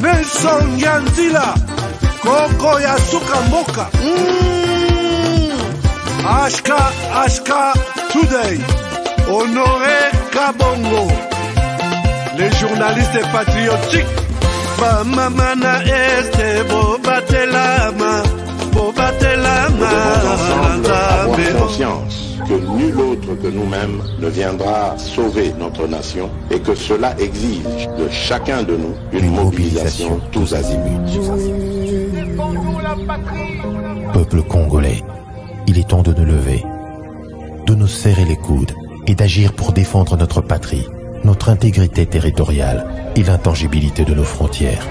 Nelson Yanzila, Koko Yasuka Moka. Ashka Ashka Today, Honoré Kabongo. Les journalistes patriotiques. Bamamana este bobatelama, bobatelama. Conscience que nul autre que nous-mêmes ne viendra sauver notre nation et que cela exige de chacun de nous une, mobilisation, mobilisation tous azimuts. Peuple congolais, il est temps de nous lever, de nous serrer les coudes et d'agir pour défendre notre patrie, notre intégrité territoriale et l'intangibilité de nos frontières.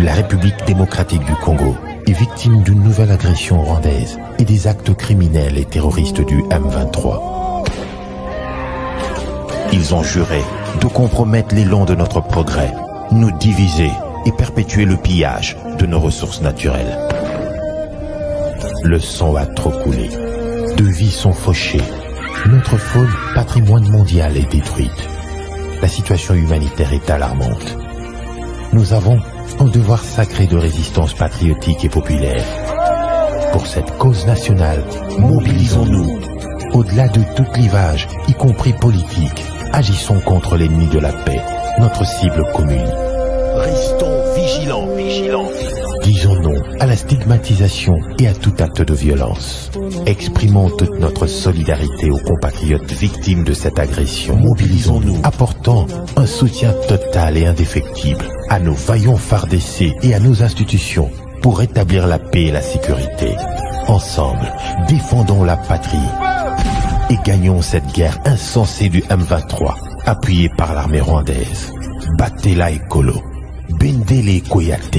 La République démocratique du Congo victimes victime d'une nouvelle agression rwandaise et des actes criminels et terroristes du M23. Ils ont juré de compromettre l'élan de notre progrès, nous diviser et perpétuer le pillage de nos ressources naturelles. Le sang a trop coulé. Deux vies sont fauchées. Notre faune, patrimoine mondial, est détruite. La situation humanitaire est alarmante. Nous avons un devoir sacré de résistance patriotique et populaire. Pour cette cause nationale, mobilisons-nous. Au-delà de tout clivage, y compris politique, agissons contre l'ennemi de la paix, notre cible commune. Restons vigilants, vigilants. Disons non à la stigmatisation et à tout acte de violence. Exprimons toute notre solidarité aux compatriotes victimes de cette agression. Mobilisons-nous, apportant un soutien total et indéfectible à nos vaillants d'essai et à nos institutions pour rétablir la paix et la sécurité. Ensemble, défendons la patrie et gagnons cette guerre insensée du M23, appuyée par l'armée rwandaise. Battez la écolo, bendez les Koyate.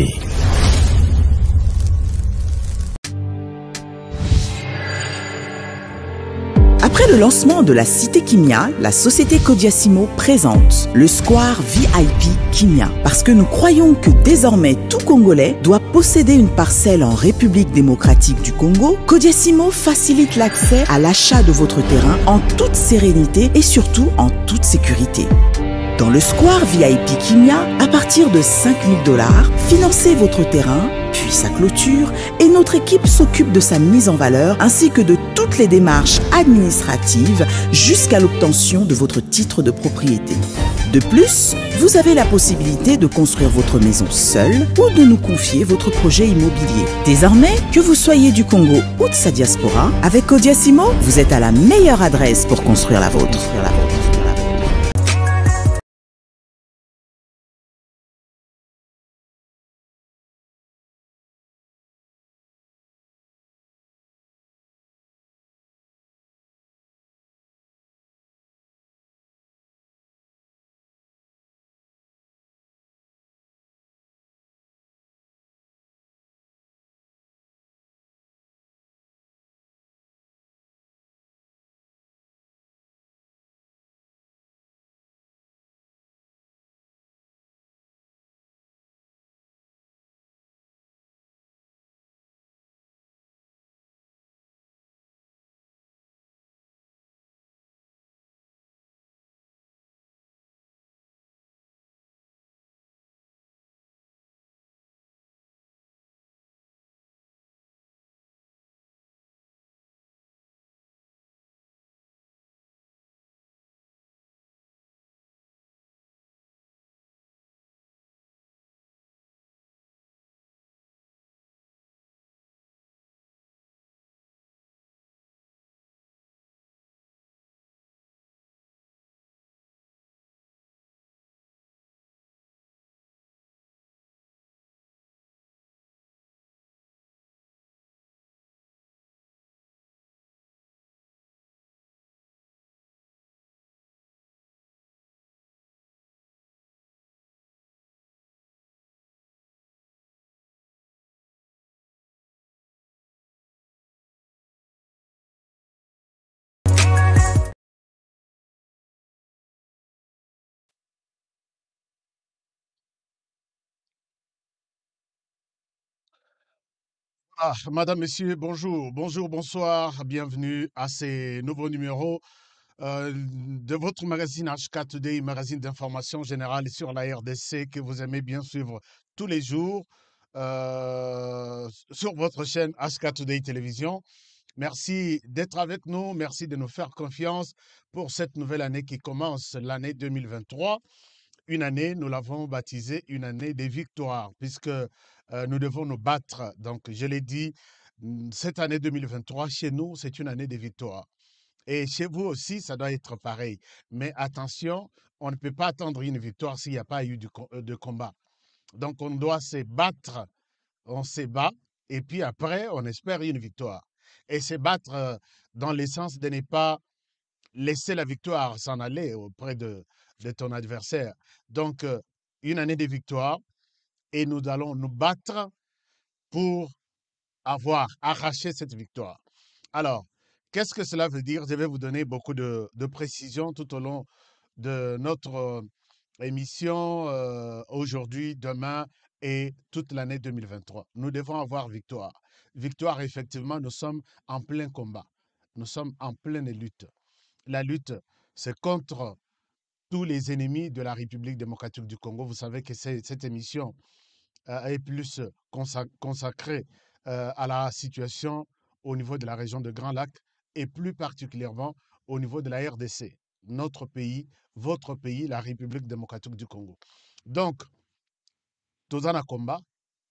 Après le lancement de la Cité Kimia, la société Kodiasimo présente le Square VIP Kimia. Parce que nous croyons que désormais tout Congolais doit posséder une parcelle en République démocratique du Congo, Kodiasimo facilite l'accès à l'achat de votre terrain en toute sérénité et surtout en toute sécurité. Dans le Square VIP Kimia, à partir de 5000 dollars, financez votre terrain puis sa clôture, et notre équipe s'occupe de sa mise en valeur ainsi que de toutes les démarches administratives jusqu'à l'obtention de votre titre de propriété. De plus, vous avez la possibilité de construire votre maison seule ou de nous confier votre projet immobilier. Désormais, que vous soyez du Congo ou de sa diaspora, avec Simo, vous êtes à la meilleure adresse pour Construire la vôtre. Ah, madame, Monsieur, bonjour, bonjour, bonsoir, bienvenue à ces nouveaux numéros euh, de votre magazine HK Today, magazine d'information générale sur la RDC que vous aimez bien suivre tous les jours euh, sur votre chaîne HK Today Télévision. Merci d'être avec nous, merci de nous faire confiance pour cette nouvelle année qui commence, l'année 2023. Une année, nous l'avons baptisée une année des victoires, puisque euh, nous devons nous battre. Donc, je l'ai dit, mm, cette année 2023, chez nous, c'est une année de victoire. Et chez vous aussi, ça doit être pareil. Mais attention, on ne peut pas attendre une victoire s'il n'y a pas eu euh, de combat. Donc, on doit se battre. On se bat et puis après, on espère une victoire. Et se battre euh, dans le sens de ne pas laisser la victoire s'en aller auprès de ton adversaire. Donc, une année de victoire, et nous allons nous battre pour avoir arraché cette victoire. Alors, qu'est-ce que cela veut dire Je vais vous donner beaucoup de, précisions tout au long de notre euh, émission euh, aujourd'hui, demain et toute l'année 2023. Nous devons avoir victoire. Victoire, effectivement, nous sommes en plein combat. Nous sommes en pleine lutte. La lutte, c'est contre tous les ennemis de la République démocratique du Congo. Vous savez que cette émission euh, est plus consacrée euh, à la situation au niveau de la région de Grand Lac et plus particulièrement au niveau de la RDC, notre pays, votre pays, la République démocratique du Congo. Donc, Tozana Combat,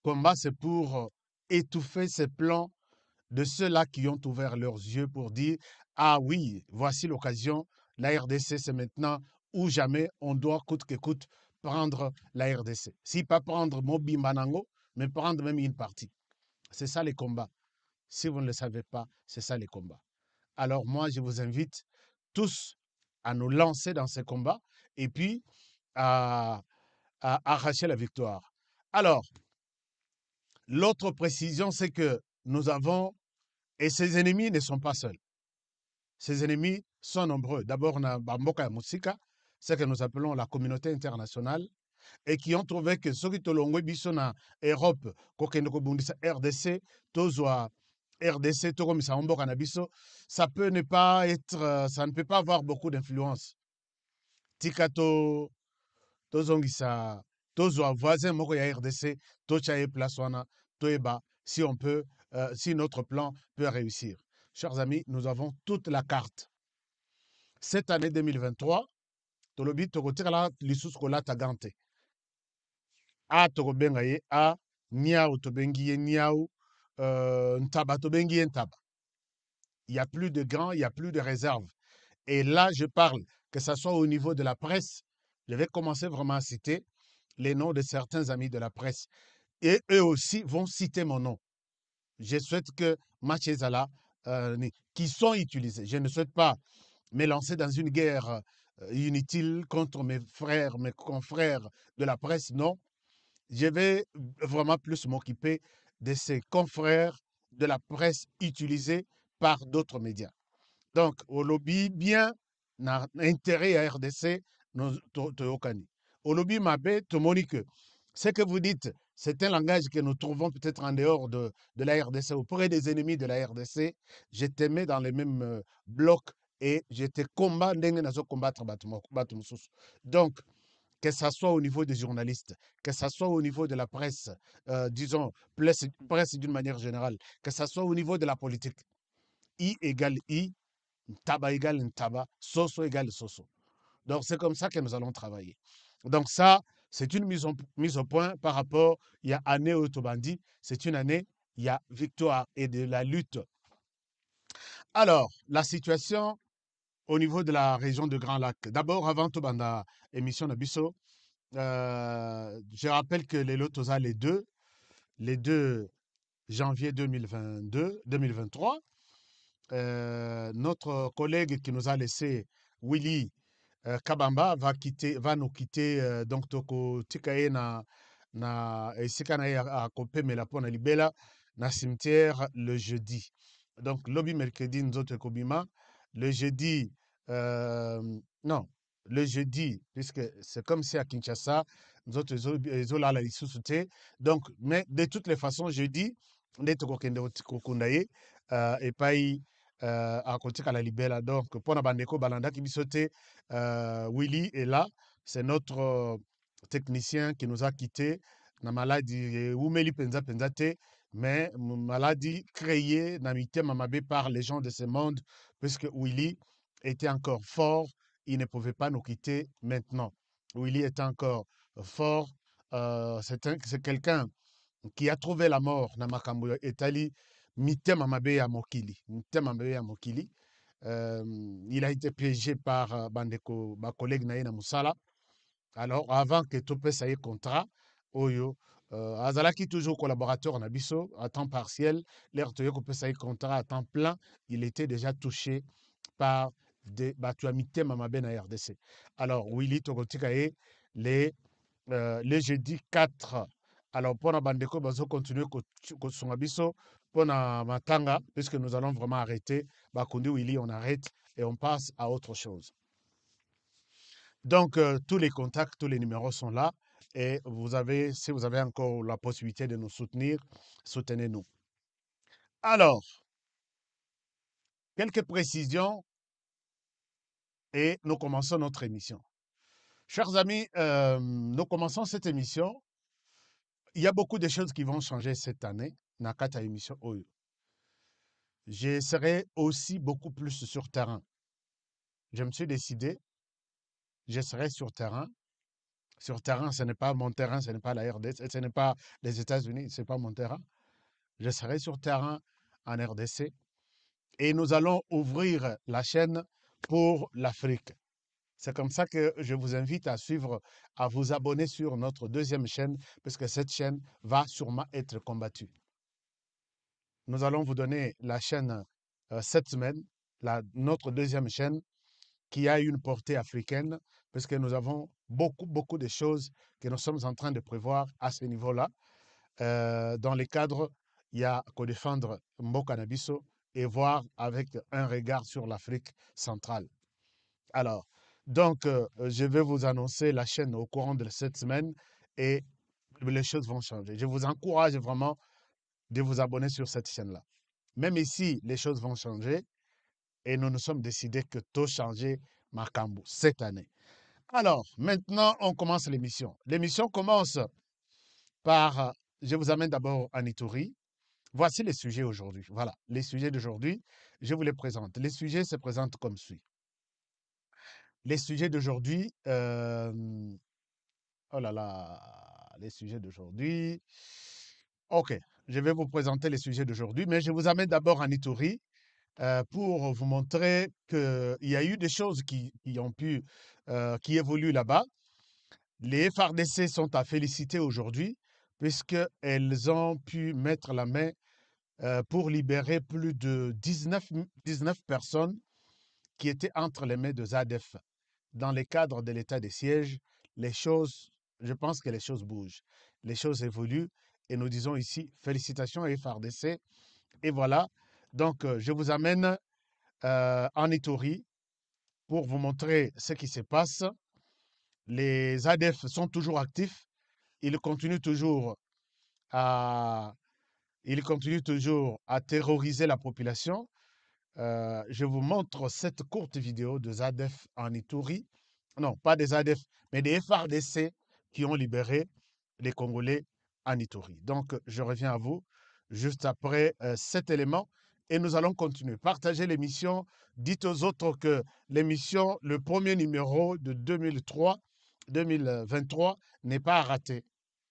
combat c'est pour euh, étouffer ces plans de ceux-là qui ont ouvert leurs yeux pour dire, ah oui, voici l'occasion, la RDC, c'est maintenant où jamais on doit coûte que coûte prendre la RDC. Si pas prendre Mobi Manango, mais prendre même une partie. C'est ça les combats. Si vous ne le savez pas, c'est ça les combats. Alors moi, je vous invite tous à nous lancer dans ces combats et puis à, arracher la victoire. Alors, l'autre précision, c'est que nous avons, et ces ennemis ne sont pas seuls. Ces ennemis sont nombreux. D'abord, on a Bamboka et Moussika, ce que nous appelons la communauté internationale, et qui ont trouvé que soki tolongwe biso en europe kokende kobundisa rdc tozwa rdc tokomisango mboka na biso ça peut ne pas être euh, ça ne peut pas avoir beaucoup d'influence tika tozongisa tozwa voisin moko ya rdc totya Plaswana, place si on peut euh, si notre plan peut réussir chers amis nous avons toute la carte cette année 2023 il n'y a plus de grands il n'y a plus de réserve. Et là, je parle, que ce soit au niveau de la presse, je vais commencer vraiment à citer les noms de certains amis de la presse. Et eux aussi vont citer mon nom. Je souhaite que Machézala, euh, qui sont utilisés, je ne souhaite pas me lancer dans une guerre euh, inutile contre mes frères, mes confrères de la presse. Non, je vais vraiment plus m'occuper de ces confrères de la presse utilisés par d'autres médias. Donc, au lobby, bien, n'a intérêt à RDC, aucun. Au lobby, bête, monique, ce que vous dites, c'est un langage que nous trouvons peut-être en dehors de, la RDC, auprès des ennemis de la RDC. Je te dans les mêmes euh, blocs et je te combats combattre donc que ça soit au niveau des journalistes, que ça soit au niveau de la presse, euh, disons, presse, mmh. presse d'une manière générale, que ce soit au niveau de la politique. I égale I, taba égale taba, Soso égale Soso. Donc, c'est comme ça que nous allons travailler. Donc, ça, c'est une mise, mise au point par rapport, il l'année a année Autobandi, c'est une année, il y a victoire et de la lutte. Alors, la situation au niveau de la région de Grand Lac. D'abord, avant tout, dans émission de euh, je rappelle que les Lotosa, les deux, les deux, janvier 2022, 2023, euh, notre collègue qui nous a laissé, Willy euh, Kabamba, va, quitter, va nous quitter, euh, donc, Toko Tikae na, na, na cimetière le jeudi. Donc, lobby mercredi, nous autres, Kobima, le jeudi, euh, non, le jeudi, puisque c'est comme si à Kinshasa, nous autres, ils ont la Donc, mais de toutes les façons, jeudi, on est au euh, et pas euh, à la libela donc Balanda, bandeko est biso te willy est là c'est notre technicien qui nous a quitté na maladie eumeli maladie pensa te mais maladie créée par les gens de ce monde puisque Willy était encore fort, il ne pouvait pas nous quitter maintenant. Willy est encore fort, euh, c'est quelqu'un qui a trouvé la mort dans makambo etali mitem ya mokili mitem mokili euh, il a été piégé par euh, ma collègue na Moussala. musala alors avant que Topes ait contrat oyo euh, azalaki toujours collaborateur en biso à temps partiel L'air de Yoko ye contrat à temps plein il était déjà touché par des bato ya mitema rdc alors Willy, tokotika les, le, euh, les jeudi 4 alors mpona bandeko bazocontinue kosunga biso mpona matanga puisque nous allons vraiment arrêter bakundi wili on arrête et on passe à autre chose donc euh, tous les contacts tous les numéros sont là et vous avez, si vous avez encore la possibilité de nous soutenir, soutenez-nous. Alors, quelques précisions et nous commençons notre émission. Chers amis, euh, nous commençons cette émission. Il y a beaucoup de choses qui vont changer cette année. Nakata émission Je serai aussi beaucoup plus sur terrain. Je me suis décidé, je serai sur terrain sur terrain, ce n'est pas mon terrain, ce n'est pas la RDC, ce n'est pas les États-Unis, ce n'est pas mon terrain. Je serai sur terrain en RDC et nous allons ouvrir la chaîne pour l'Afrique. C'est comme ça que je vous invite à suivre, à vous abonner sur notre deuxième chaîne, parce que cette chaîne va sûrement être combattue. Nous allons vous donner la chaîne euh, cette semaine, la, notre deuxième chaîne, qui a une portée africaine, parce que nous avons beaucoup, beaucoup de choses que nous sommes en train de prévoir à ce niveau-là. Euh, dans les cadres, il y a qu'à défendre Mbokanabiso et voir avec un regard sur l'Afrique centrale. Alors, donc, euh, je vais vous annoncer la chaîne au courant de cette semaine et les choses vont changer. Je vous encourage vraiment de vous abonner sur cette chaîne-là. Même ici, les choses vont changer et nous nous sommes décidés que tout changer Marcambo cette année. Alors, maintenant, on commence l'émission. L'émission commence par, euh, je vous amène d'abord à Itourie. Voici les sujets aujourd'hui. Voilà, les sujets d'aujourd'hui, je vous les présente. Les sujets se présentent comme suit. Les sujets d'aujourd'hui, euh, oh là là, les sujets d'aujourd'hui. Ok, je vais vous présenter les sujets d'aujourd'hui, mais je vous amène d'abord à Itourie. Euh, pour vous montrer qu'il y a eu des choses qui ont pu euh, qui évoluent là-bas. Les FRDC sont à féliciter aujourd'hui puisqu'elles ont pu mettre la main euh, pour libérer plus de 19, 19 personnes qui étaient entre les mains de ZADEF. Dans le cadre de l'état des sièges, les choses, je pense que les choses bougent, les choses évoluent et nous disons ici félicitations à FRDC. Et voilà, donc euh, je vous amène en Ituri pour vous montrer ce qui se passe. Les ADF sont toujours actifs. Ils continuent toujours à, ils continuent toujours à terroriser la population. Euh, je vous montre cette courte vidéo de ADF en Ituri. Non, pas des ADF, mais des FRDC qui ont libéré les Congolais en Ituri. Donc, je reviens à vous juste après euh, cet élément et nous allons continuer. Partagez l'émission, dites aux autres que l'émission, le premier numéro de 2003, 2023 n'est pas raté. rater.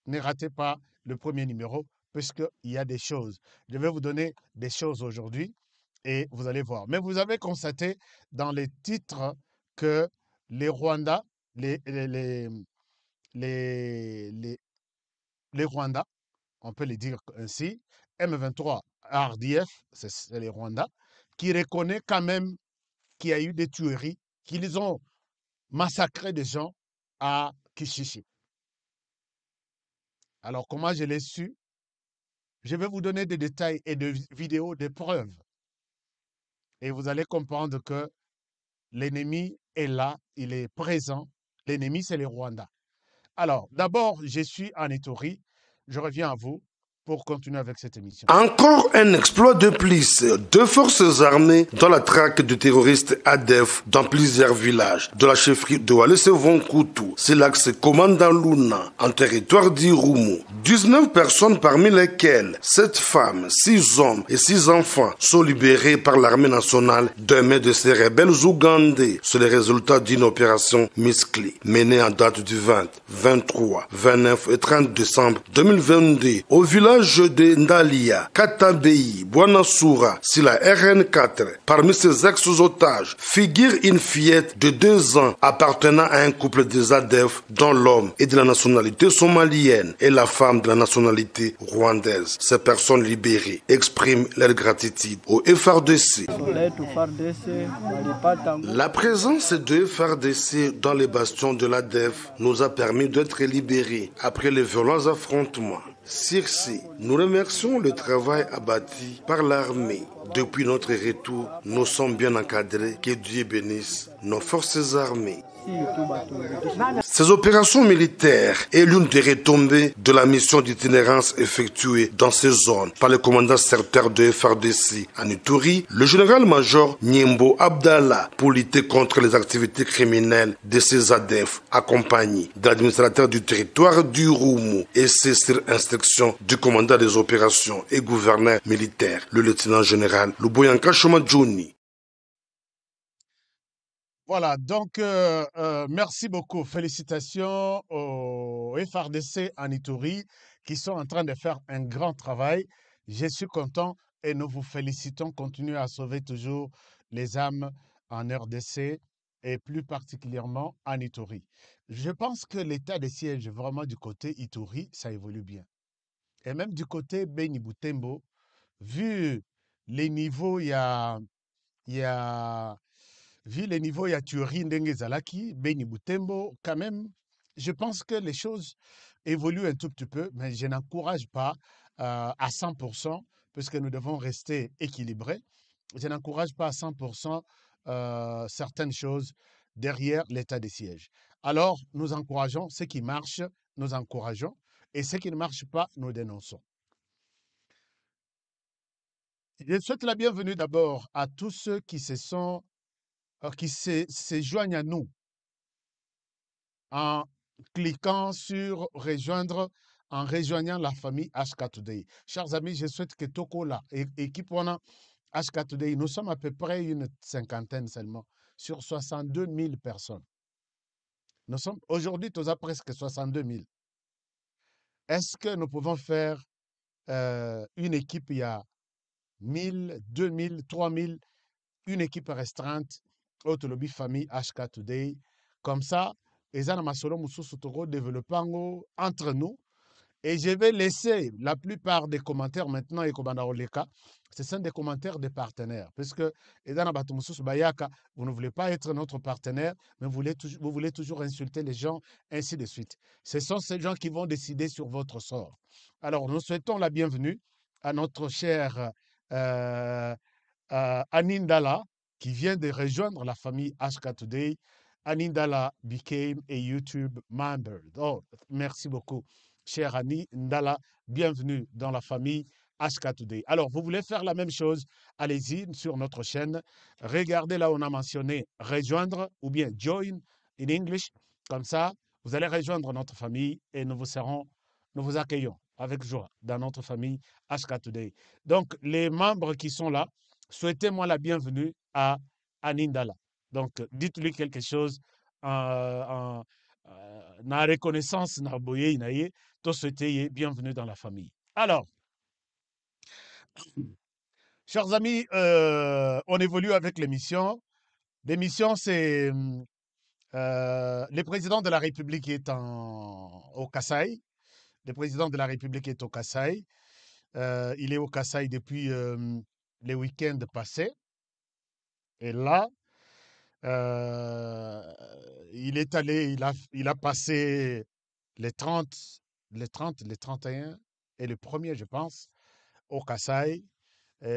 Ne ratez pas le premier numéro puisqu'il y a des choses. Je vais vous donner des choses aujourd'hui et vous allez voir. Mais vous avez constaté dans les titres que les Rwandas, les, les, les, les, on peut les dire ainsi, M23 RDF, c'est les Rwandais, qui reconnaît quand même qu'il y a eu des tueries, qu'ils ont massacré des gens à Kishishi. Alors, comment je l'ai su Je vais vous donner des détails et des vidéos, des preuves. Et vous allez comprendre que l'ennemi est là, il est présent. L'ennemi, c'est les Rwandais. Alors, d'abord, je suis en Je reviens à vous pour continuer avec cette émission. Encore un exploit de plus. de forces armées dans la traque de terroristes Adef dans plusieurs villages de la chefferie de Walesevon von C'est l'axe commandant Luna en territoire d'Irumu. 19 personnes parmi lesquelles 7 femmes, 6 hommes et 6 enfants sont libérés par l'armée nationale d'un mai de ces rebelles ougandais. sur les résultats d'une opération Miskli menée en date du 20, 23, 29 et 30 décembre 2022 au village de Ndalia, Katambei, Buanasura, sur la RN4. Parmi ses ex-otages figure une fillette de deux ans appartenant à un couple des ADEF dont l'homme est de la nationalité somalienne et la femme de la nationalité rwandaise. Ces personnes libérées expriment leur gratitude au FRDC. La présence de FRDC dans les bastions de l'ADEF nous a permis d'être libérés après les violents affrontements. Circe, nous remercions le travail abattu par l'armée. Depuis notre retour, nous sommes bien encadrés. Que Dieu bénisse nos forces armées. Ces opérations militaires est l'une des retombées de la mission d'itinérance effectuée dans ces zones par le commandant secteur de FRDC à le général-major Niembo Abdallah pour lutter contre les activités criminelles de ces ADF accompagné d'administrateurs du territoire du Roumou et c'est sur du commandant des opérations et gouverneur militaire, le lieutenant général Luboyanka Chomadjouni, voilà, donc euh, euh, merci beaucoup. Félicitations aux FRDC en Itourie qui sont en train de faire un grand travail. Je suis content et nous vous félicitons. Continuez à sauver toujours les âmes en RDC et plus particulièrement en Itourie. Je pense que l'état des sièges vraiment du côté Itourie, ça évolue bien. Et même du côté Benibutembo, vu les niveaux, il y a, y a vu le niveau ya tuerie ndenge beni butembo quand même je pense que les choses évoluent un tout petit peu mais je n'encourage pas euh, à 100% puisque nous devons rester équilibrés je n'encourage pas à 100% euh, certaines choses derrière l'état des sièges. Alors, nous encourageons ce qui marche, nous encourageons, et ce qui ne marche pas, nous dénonçons. Je souhaite la bienvenue d'abord à tous ceux qui se sont qui se, joignent à nous en cliquant sur rejoindre en rejoignant la famille h 4 d Chers amis, je souhaite que Tokola et équipe h 4 d nous sommes à peu près une cinquantaine seulement sur 62 000 personnes. Nous sommes aujourd'hui, nous à presque 62 000. Est-ce que nous pouvons faire euh, une équipe, il y a 1000, 2000, 3000, une équipe restreinte autolobi famille hk today comme ça eza masolo entre nous et je vais laisser la plupart des commentaires maintenant et oleka ce sont des commentaires des partenaires puisque que vous ne voulez pas être notre partenaire mais vous voulez, vous voulez toujours insulter les gens ainsi de suite ce sont ces gens qui vont décider sur votre sort alors nous souhaitons la bienvenue à notre cher euh, euh, Anindala qui vient de rejoindre la famille Ashka Today, Anindala became a YouTube member. Oh, merci beaucoup, chère Anindala. Bienvenue dans la famille Ashka Today. Alors, vous voulez faire la même chose Allez-y sur notre chaîne. Regardez là, on a mentionné rejoindre ou bien join in English. Comme ça, vous allez rejoindre notre famille et nous vous serons, nous vous accueillons avec joie dans notre famille Ashka Today. Donc, les membres qui sont là, souhaitez-moi la bienvenue à, Anindala. Donc, dites-lui quelque chose en, euh, reconnaissance en reconnaissance, Narboye Inaye, tout bienvenue dans la famille. Alors, chers amis, euh, on évolue avec l'émission. L'émission, c'est hum, euh, le président de la République est en, au Kassai. Le président de la République est au Kassai. il est au Kassai depuis les week-ends passés. Et là, euh, il est allé, il a, il a passé les 30, les 30, les 31 et le premier, je pense, au Kassai,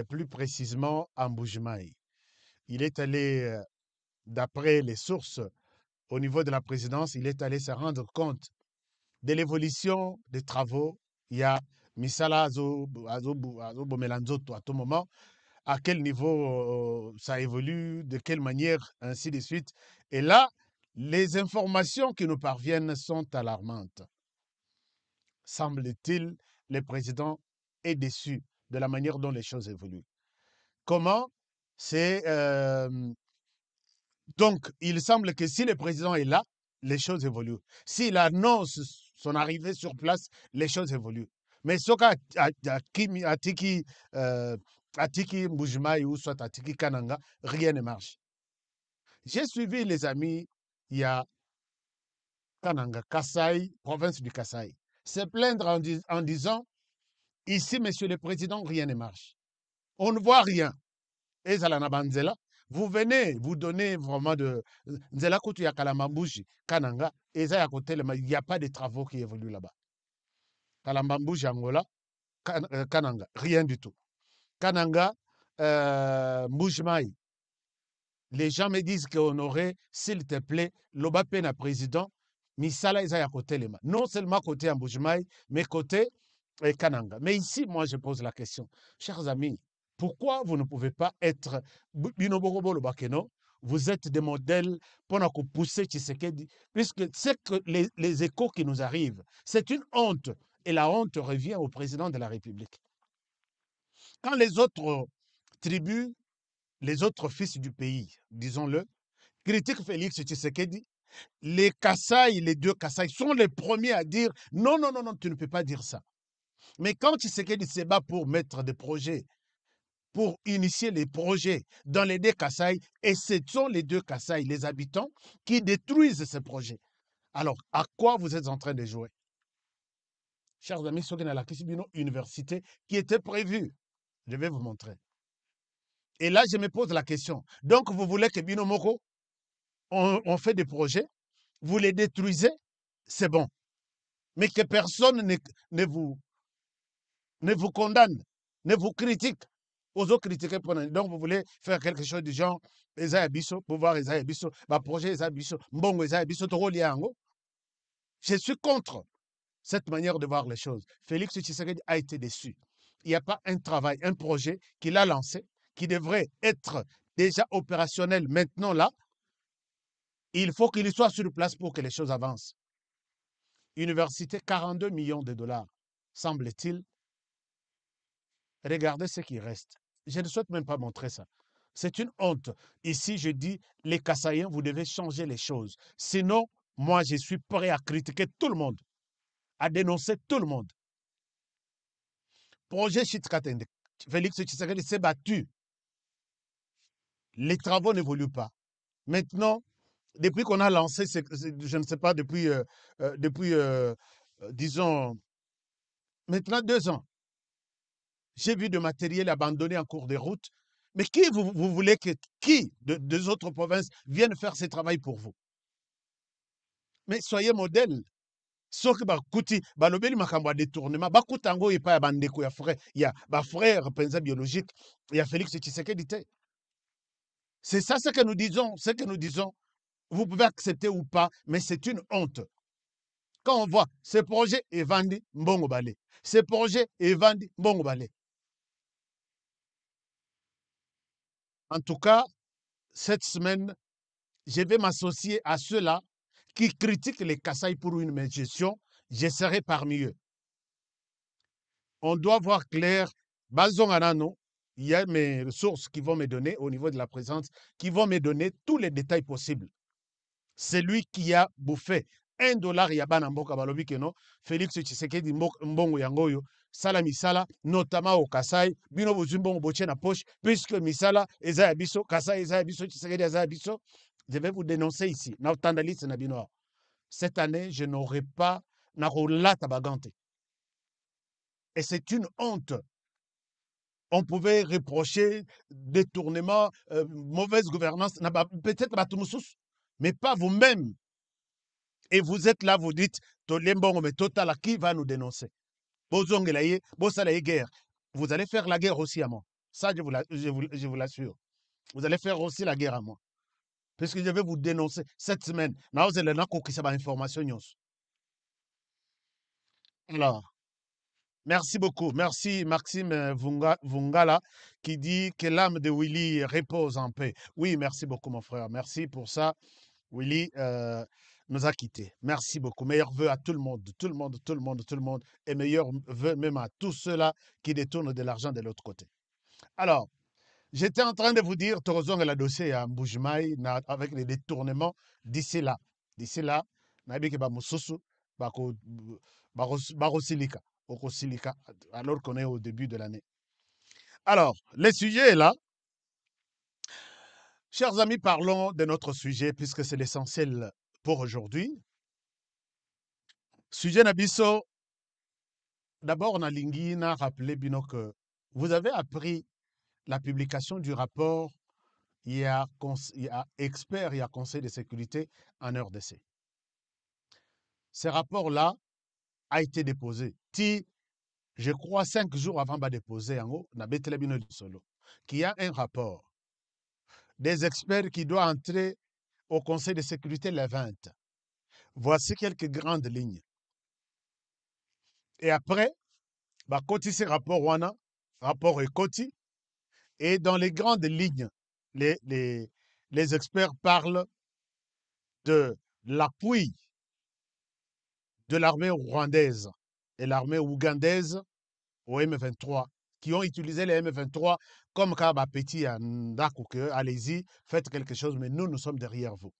plus précisément à Boujmaï. Il est allé, euh, d'après les sources, au niveau de la présidence, il est allé se rendre compte de l'évolution des travaux. Il y a Misala Melanzoto à tout moment, à quel niveau euh, ça évolue, de quelle manière, ainsi de suite. Et là, les informations qui nous parviennent sont alarmantes. Semble-t-il, le président est déçu de la manière dont les choses évoluent. Comment C'est euh, donc il semble que si le président est là, les choses évoluent. S'il annonce son arrivée sur place, les choses évoluent. Mais ce Soka Atiki euh, Atiki Mbujimaï ou soit Atiki Kananga, rien ne marche. J'ai suivi les amis, il y a Kananga, Kasai, province du Kassai, se plaindre en, disant Ici, monsieur le président, rien ne marche. On ne voit rien. Et Zalanabanzela, vous venez, vous donnez vraiment de. Nzela a Yakalambambouji, Kananga, et il n'y a pas de travaux qui évoluent là-bas. Kalambambouji, Angola, Kananga, euh, rien du tout. Kananga, euh, Moujmaï. Les gens me disent qu'on aurait, s'il te plaît, l'Obapena président, côté les mains. Non seulement côté Moujmaï, mais côté euh, Kananga. Mais ici, moi, je pose la question. Chers amis, pourquoi vous ne pouvez pas être vous êtes des modèles pour nous pousser Tshisekedi, puisque c'est que les échos qui nous arrivent, c'est une honte. Et la honte revient au président de la République. Quand les autres tribus, les autres fils du pays, disons-le, critiquent Félix Tshisekedi, les Kassai, les deux Kassai, sont les premiers à dire non, non, non, non, tu ne peux pas dire ça. Mais quand Tshisekedi se bat pour mettre des projets, pour initier les projets dans les deux Kassai, et ce sont les deux Kassai, les habitants, qui détruisent ces projets. Alors, à quoi vous êtes en train de jouer Chers amis, ce la université qui était prévue je vais vous montrer. Et là, je me pose la question. Donc, vous voulez que Binomoko, on, on fait des projets, vous les détruisez, c'est bon. Mais que personne ne, vous, ne vous condamne, ne vous critique. aux critiquer pendant. Donc, vous voulez faire quelque chose du genre, Esaïe pouvoir Esaïe ma bah, projet Esaïe Mbongo Je suis contre cette manière de voir les choses. Félix Tshisekedi a été déçu il n'y a pas un travail, un projet qu'il a lancé, qui devrait être déjà opérationnel maintenant là. Il faut qu'il soit sur place pour que les choses avancent. Université, 42 millions de dollars, semble-t-il. Regardez ce qui reste. Je ne souhaite même pas montrer ça. C'est une honte. Ici, je dis, les Kassaïens, vous devez changer les choses. Sinon, moi, je suis prêt à critiquer tout le monde, à dénoncer tout le monde projet Chitkatende, Félix Tshisekedi s'est battu. Les travaux n'évoluent pas. Maintenant, depuis qu'on a lancé, je ne sais pas, depuis, euh, euh, depuis euh, disons, maintenant deux ans, j'ai vu du matériel abandonné en cours de route. Mais qui vous, voulez que qui de, des autres provinces viennent faire ce travail pour vous Mais soyez modèle soki bakuti balobeli makambo ya détournement bakuta yango epai ya bandeko ya frère ya bafrère mpenza biologique ya félix tshisekedi te c'est ça ce que nous disons ce que nous disons vous pouvez accepter ou pas mais c'est une honte quand on voit ce projet evandi mbongo balé ce projet evandi mbongo balé en tout cas cette semaine je vais m'associer à ceux-là qui critiquent les Kassai pour une mauvaise gestion, je serai parmi eux. On doit voir clair, il y a mes ressources qui vont me donner au niveau de la présence, qui vont me donner tous les détails possibles. Celui qui a bouffé un dollar ya y a un dollar, félix tshisekedi mbongo yango oyo sala misala notamment au kasai bino a un na poche puisque misala eza il biso kasai un biso tshisekedi a un biso je vais vous dénoncer ici. Cette année, je n'aurai pas Tabagante. Et c'est une honte. On pouvait reprocher détournement, euh, mauvaise gouvernance, peut-être mais pas vous-même. Et vous êtes là, vous dites, qui va nous dénoncer Vous allez faire la guerre aussi à moi. Ça, je vous l'assure. Vous, vous, allez faire aussi la guerre à moi puisque je vais vous dénoncer cette semaine. information Alors, merci beaucoup. Merci Maxime euh, Vungala qui dit que l'âme de Willy repose en paix. Oui, merci beaucoup mon frère. Merci pour ça. Willy euh, nous a quittés. Merci beaucoup. Meilleurs vœux à tout le monde, tout le monde, tout le monde, tout le monde. Et meilleurs vœux même à tous ceux-là qui détournent de l'argent de l'autre côté. Alors, J'étais en train de vous dire, Torozong est l'adossé à Mboujmaï avec les détournements d'ici là. D'ici là, ko Okosilika, alors qu'on est au début de l'année. Alors, le sujet est là. Chers amis, parlons de notre sujet puisque c'est l'essentiel pour aujourd'hui. Sujet Nabiso, d'abord, na rappelé rappeler que vous avez appris la publication du rapport il y a, experts y a il y a conseil de sécurité en d'essai. Ce rapport-là a été déposé. Ti, je crois, cinq jours avant de déposer en haut, na Solo, qui a un rapport des experts qui doit entrer au conseil de sécurité le 20. Voici quelques grandes lignes. Et après, bah, Koti, ce rapport, Wana, rapport ecoti et dans les grandes lignes, les, les, experts parlent de l'appui de l'armée rwandaise et l'armée ougandaise au M23, qui ont utilisé les M23 comme Kaba Petit à que allez-y, faites quelque chose, mais nous, nous sommes derrière vous.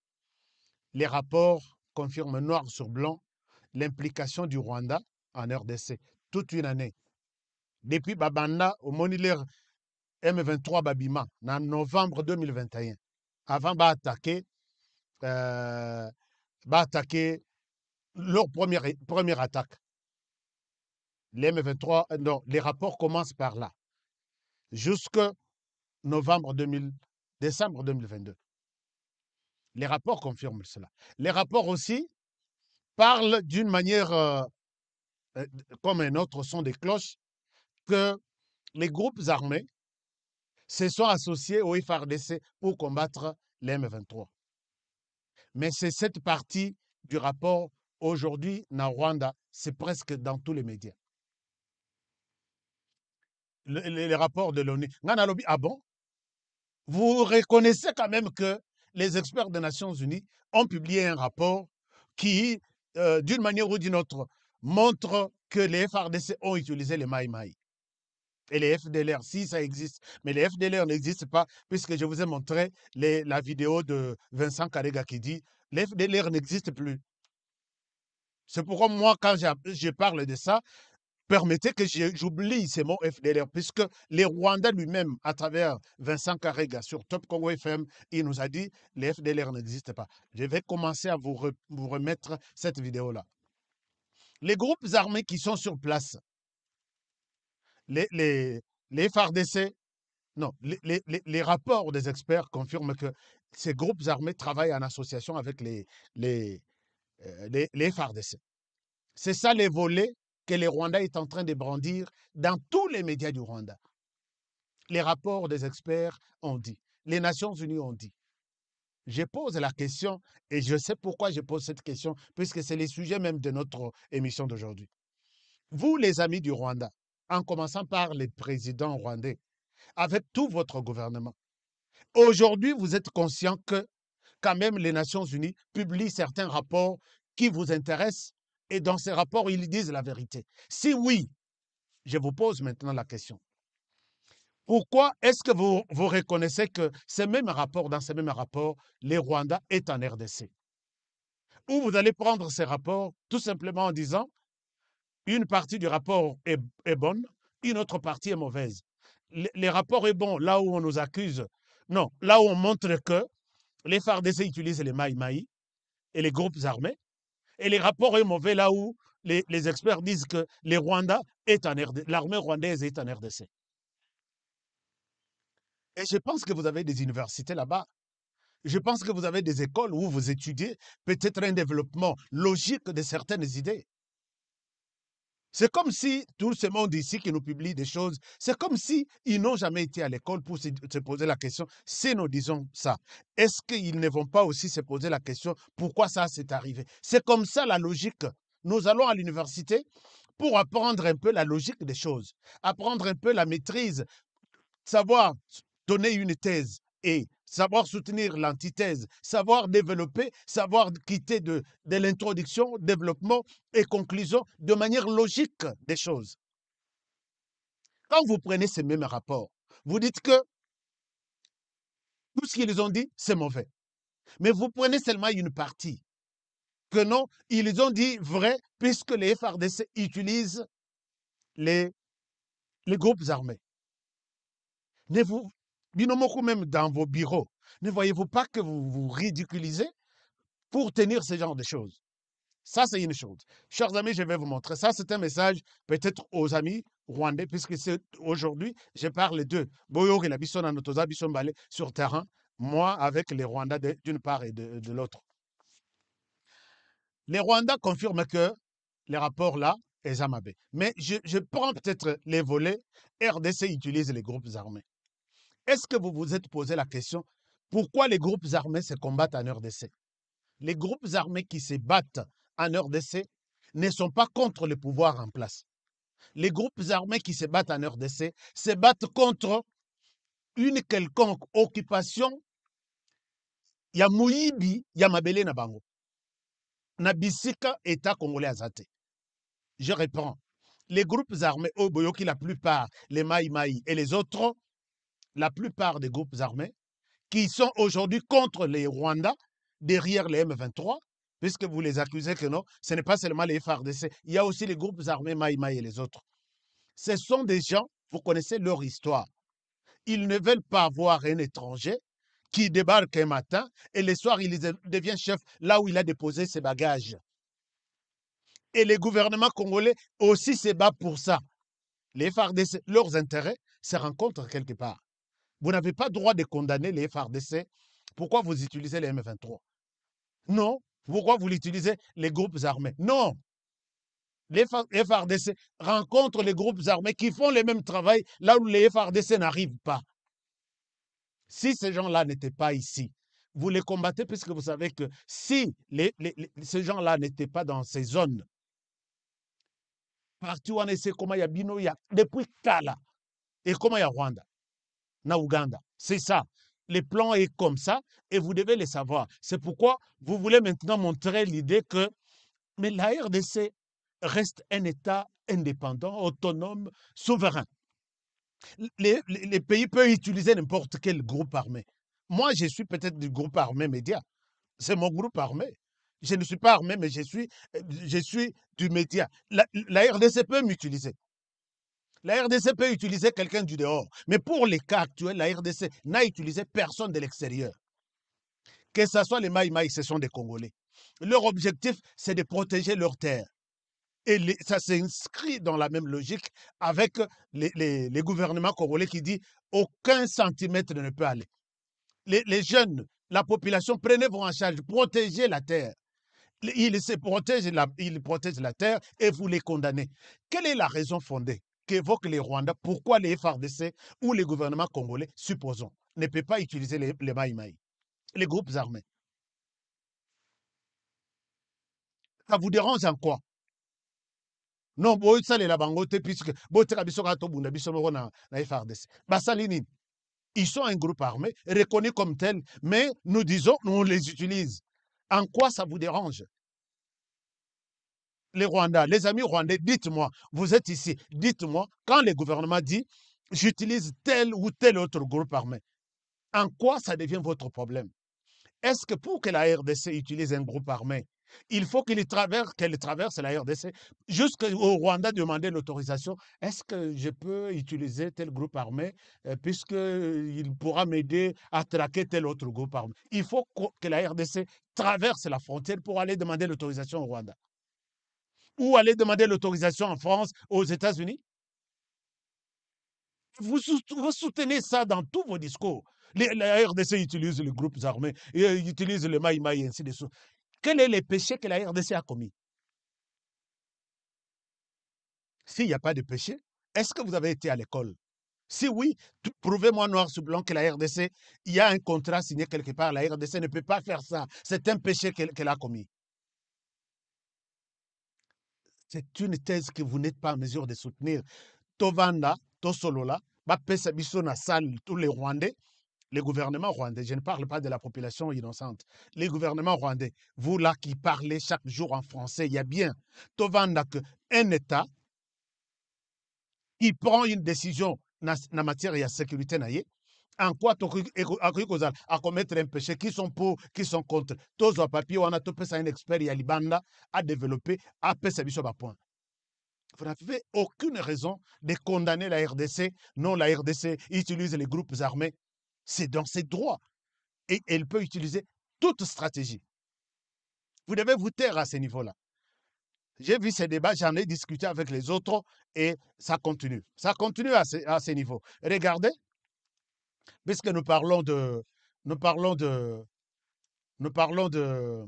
Les rapports confirment noir sur blanc l'implication du Rwanda en RDC, toute une année. Depuis Babanda, au monilaire, M23 babima en novembre 2021 avant d'attaquer euh, leur première, première attaque. Les euh, les rapports commencent par là. jusqu'en novembre 2000, décembre 2022. Les rapports confirment cela. Les rapports aussi parlent d'une manière euh, comme un autre son des cloches que les groupes armés se sont associés au FRDC pour combattre les M23. Mais c'est cette partie du rapport aujourd'hui dans Rwanda, c'est presque dans tous les médias. Le, les rapports de l'ONU. Ah bon Vous reconnaissez quand même que les experts des Nations Unies ont publié un rapport qui, euh, d'une manière ou d'une autre, montre que les FRDC ont utilisé les Maï et les FDLR, si ça existe. Mais les FDLR n'existent pas, puisque je vous ai montré la vidéo de Vincent Karega qui dit les FDLR n'existent plus. C'est pourquoi moi, quand je parle de ça, permettez que j'oublie ces mots FDLR, puisque les Rwandais lui-même, à travers Vincent Karega sur Top Congo FM, il nous a dit les FDLR n'existent pas. Je vais commencer à vous remettre cette vidéo-là. Les groupes armés qui sont sur place les, les, les non, les, rapports des experts confirment que ces groupes armés travaillent en association avec les, les, euh, les FARDC. C'est ça les volets que le Rwanda est en train de brandir dans tous les médias du Rwanda. Les rapports des experts ont dit, les Nations Unies ont dit. Je pose la question et je sais pourquoi je pose cette question, puisque c'est le sujet même de notre émission d'aujourd'hui. Vous, les amis du Rwanda, en commençant par les présidents rwandais, avec tout votre gouvernement. Aujourd'hui, vous êtes conscient que quand même les Nations Unies publient certains rapports qui vous intéressent et dans ces rapports, ils disent la vérité. Si oui, je vous pose maintenant la question. Pourquoi est-ce que vous, vous reconnaissez que ces mêmes rapports, dans ces mêmes rapports, les Rwandais est en RDC Ou vous allez prendre ces rapports tout simplement en disant une partie du rapport est, bonne, une autre partie est mauvaise. Le, rapport est bon là où on nous accuse. Non, là où on montre que les FARDC utilisent les maï-maï et les groupes armés. Et le rapport est mauvais là où les, experts disent que Rwanda est l'armée rwandaise est en RDC. Et je pense que vous avez des universités là-bas. Je pense que vous avez des écoles où vous étudiez peut-être un développement logique de certaines idées. C'est comme si tout ce monde ici qui nous publie des choses, c'est comme si ils n'ont jamais été à l'école pour se, poser la question, si nous disons ça, est-ce qu'ils ne vont pas aussi se poser la question, pourquoi ça s'est arrivé C'est comme ça la logique. Nous allons à l'université pour apprendre un peu la logique des choses, apprendre un peu la maîtrise, savoir donner une thèse et savoir soutenir l'antithèse, savoir développer, savoir quitter de, de l'introduction, développement et conclusion de manière logique des choses. Quand vous prenez ces mêmes rapports, vous dites que tout ce qu'ils ont dit, c'est mauvais. Mais vous prenez seulement une partie. Que non, ils ont dit vrai puisque les FRDC utilisent les, les groupes armés. Ne vous Binomoku, même dans vos bureaux, ne voyez-vous pas que vous vous ridiculisez pour tenir ce genre de choses Ça, c'est une chose. Chers amis, je vais vous montrer. Ça, c'est un message peut-être aux amis rwandais, puisque c'est aujourd'hui, je parle d'eux. et la Bisson, notre Bisson, sur terrain, moi avec les Rwandais d'une part et de, l'autre. Les Rwandais confirment que les rapports là est Zamabé. Mais je prends peut-être les volets. RDC utilise les groupes armés. Est-ce que vous vous êtes posé la question pourquoi les groupes armés se combattent en RDC Les groupes armés qui se battent en RDC ne sont pas contre le pouvoir en place. Les groupes armés qui se battent en RDC se battent contre une quelconque occupation na bango na état congolais azate. Je réponds les groupes armés au la plupart les maïmaï et les autres la plupart des groupes armés qui sont aujourd'hui contre les Rwandais derrière les M23, puisque vous les accusez que non, ce n'est pas seulement les FARDC, il y a aussi les groupes armés Maïmaï et les autres. Ce sont des gens, vous connaissez leur histoire. Ils ne veulent pas voir un étranger qui débarque un matin et le soir, il devient chef là où il a déposé ses bagages. Et les gouvernement congolais aussi se bat pour ça. Les FARDC, leurs intérêts se rencontrent quelque part. Vous n'avez pas droit de condamner les FRDC. Pourquoi vous utilisez les M23 Non. Pourquoi vous utilisez les groupes armés Non. Les FARDC rencontrent les groupes armés qui font le même travail là où les FARDC n'arrivent pas. Si ces gens-là n'étaient pas ici, vous les combattez puisque vous savez que si ces gens-là n'étaient pas dans ces zones, partout en essaie comment il y a Bino, depuis Kala et comment il y a Rwanda, na C'est ça. Le plan est comme ça et vous devez le savoir. C'est pourquoi vous voulez maintenant montrer l'idée que mais la RDC reste un État indépendant, autonome, souverain. Les, les, pays peuvent utiliser n'importe quel groupe armé. Moi, je suis peut-être du groupe armé média. C'est mon groupe armé. Je ne suis pas armé, mais je suis, je suis du média. la RDC peut m'utiliser. La RDC peut utiliser quelqu'un du dehors. Mais pour les cas actuels, la RDC n'a utilisé personne de l'extérieur. Que ce soit les Maï ce sont des Congolais. Leur objectif, c'est de protéger leur terre. Et ça s'inscrit dans la même logique avec les, gouvernements congolais qui dit « aucun centimètre ne peut aller. Les, jeunes, la population, prenez-vous en charge, protégez la terre. ils protègent la terre et vous les condamnez. Quelle est la raison fondée évoque les Rwandais, pourquoi les FARDC ou les gouvernements congolais, supposons, ne peut pas utiliser les, les maïmaï, les groupes armés Ça vous dérange en quoi non bosalela la Bangote puisque bon biso kaka tobunda frdc ils sont un groupe armé reconnu comme tel mais nous disons nous les utilise en quoi ça vous dérange les Rwandais, les amis rwandais, dites-moi, vous êtes ici, dites-moi, quand le gouvernement dit, j'utilise tel ou tel autre groupe armé, en quoi ça devient votre problème Est-ce que pour que la RDC utilise un groupe armé, il faut qu'elle traverse, traverse la RDC jusqu'au Rwanda demander l'autorisation. Est-ce que je peux utiliser tel groupe armé euh, puisqu'il euh, pourra m'aider à traquer tel autre groupe armé Il faut que la RDC traverse la frontière pour aller demander l'autorisation au Rwanda ou aller demander l'autorisation en France, aux États-Unis. Vous, soutenez ça dans tous vos discours. la RDC utilise les groupes armés, euh, utilise le Maï Maï et ainsi de suite. Quel est le péché que la RDC a commis S'il n'y a pas de péché, est-ce que vous avez été à l'école Si oui, prouvez-moi noir sur blanc que la RDC, il y a un contrat signé quelque part, la RDC ne peut pas faire ça. C'est un péché qu'elle a commis c'est une thèse que vous n'êtes pas en mesure de soutenir tovanda tosolola bapesa biso na tous les rwandais les gouvernements rwandais, je ne parle pas de la population innocente, les gouvernements rwandais, vous là qui parlez chaque jour en français, il y a bien Tovanda qu'un État qui prend une décision en matière de sécurité, en quoi tu à commettre un péché qui sont pour qui sont contre a papier wana ça, un expert a libanda sa sur ma point. vous n'avez aucune raison de condamner la RDC. Non, la RDC utilise les groupes armés. C'est dans ses droits. Et elle peut utiliser toute stratégie. Vous devez vous taire à ce niveau-là. J'ai vu ces débats, j'en ai discuté avec les autres et ça continue. Ça continue à ce, à ce niveau. Regardez, puisque nous parlons de, nous parlons de, nous parlons de,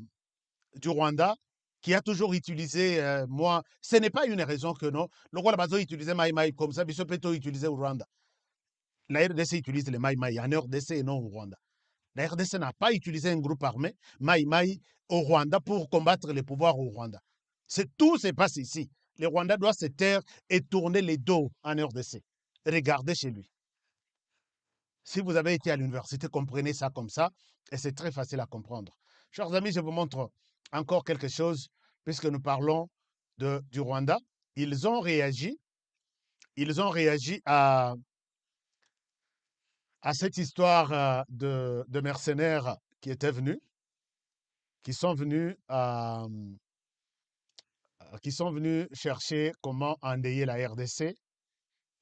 du Rwanda, qui a toujours utilisé, euh, moi, ce n'est pas une raison que non. Le roi Bazo utilisait Mai Mai comme ça, mais ce plutôt utilisé au Rwanda. La RDC utilise les Maï en RDC et non au Rwanda. La RDC n'a pas utilisé un groupe armé, Maï Mai au Rwanda pour combattre les pouvoirs au Rwanda. C'est tout se passe ici. Le Rwanda doit se taire et tourner les dos en RDC. Regardez chez lui. Si vous avez été à l'université, comprenez ça comme ça, et c'est très facile à comprendre. Chers amis, je vous montre encore quelque chose, puisque nous parlons du Rwanda. Ils ont réagi, ils ont réagi à, cette histoire euh, de, mercenaires qui étaient venus, qui sont venus euh, chercher comment endayer la RDC.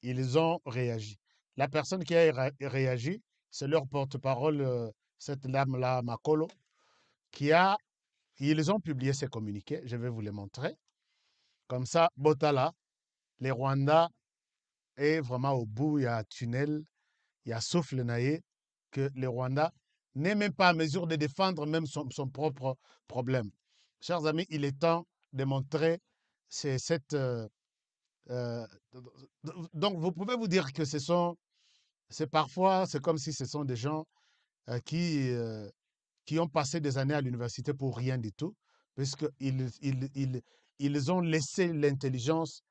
Ils ont réagi. La personne qui a réagi, c'est leur porte-parole, euh, cette dame-là, Makolo, qui a. Ils ont publié ces communiqués, je vais vous les montrer. Comme ça, Botala, les Rwandais est vraiment au bout, il y a un tunnel, il y a souffle naïe, que les Rwandais n'est même pas en mesure de défendre même son, propre problème. Chers amis, il est temps de montrer cette... Euh, euh, donc, vous pouvez vous dire que ce sont c'est parfois, c'est comme si ce sont des gens euh, qui, euh, qui ont passé des années à l'université pour rien du tout, puisqu'ils ils, ont laissé l'intelligence,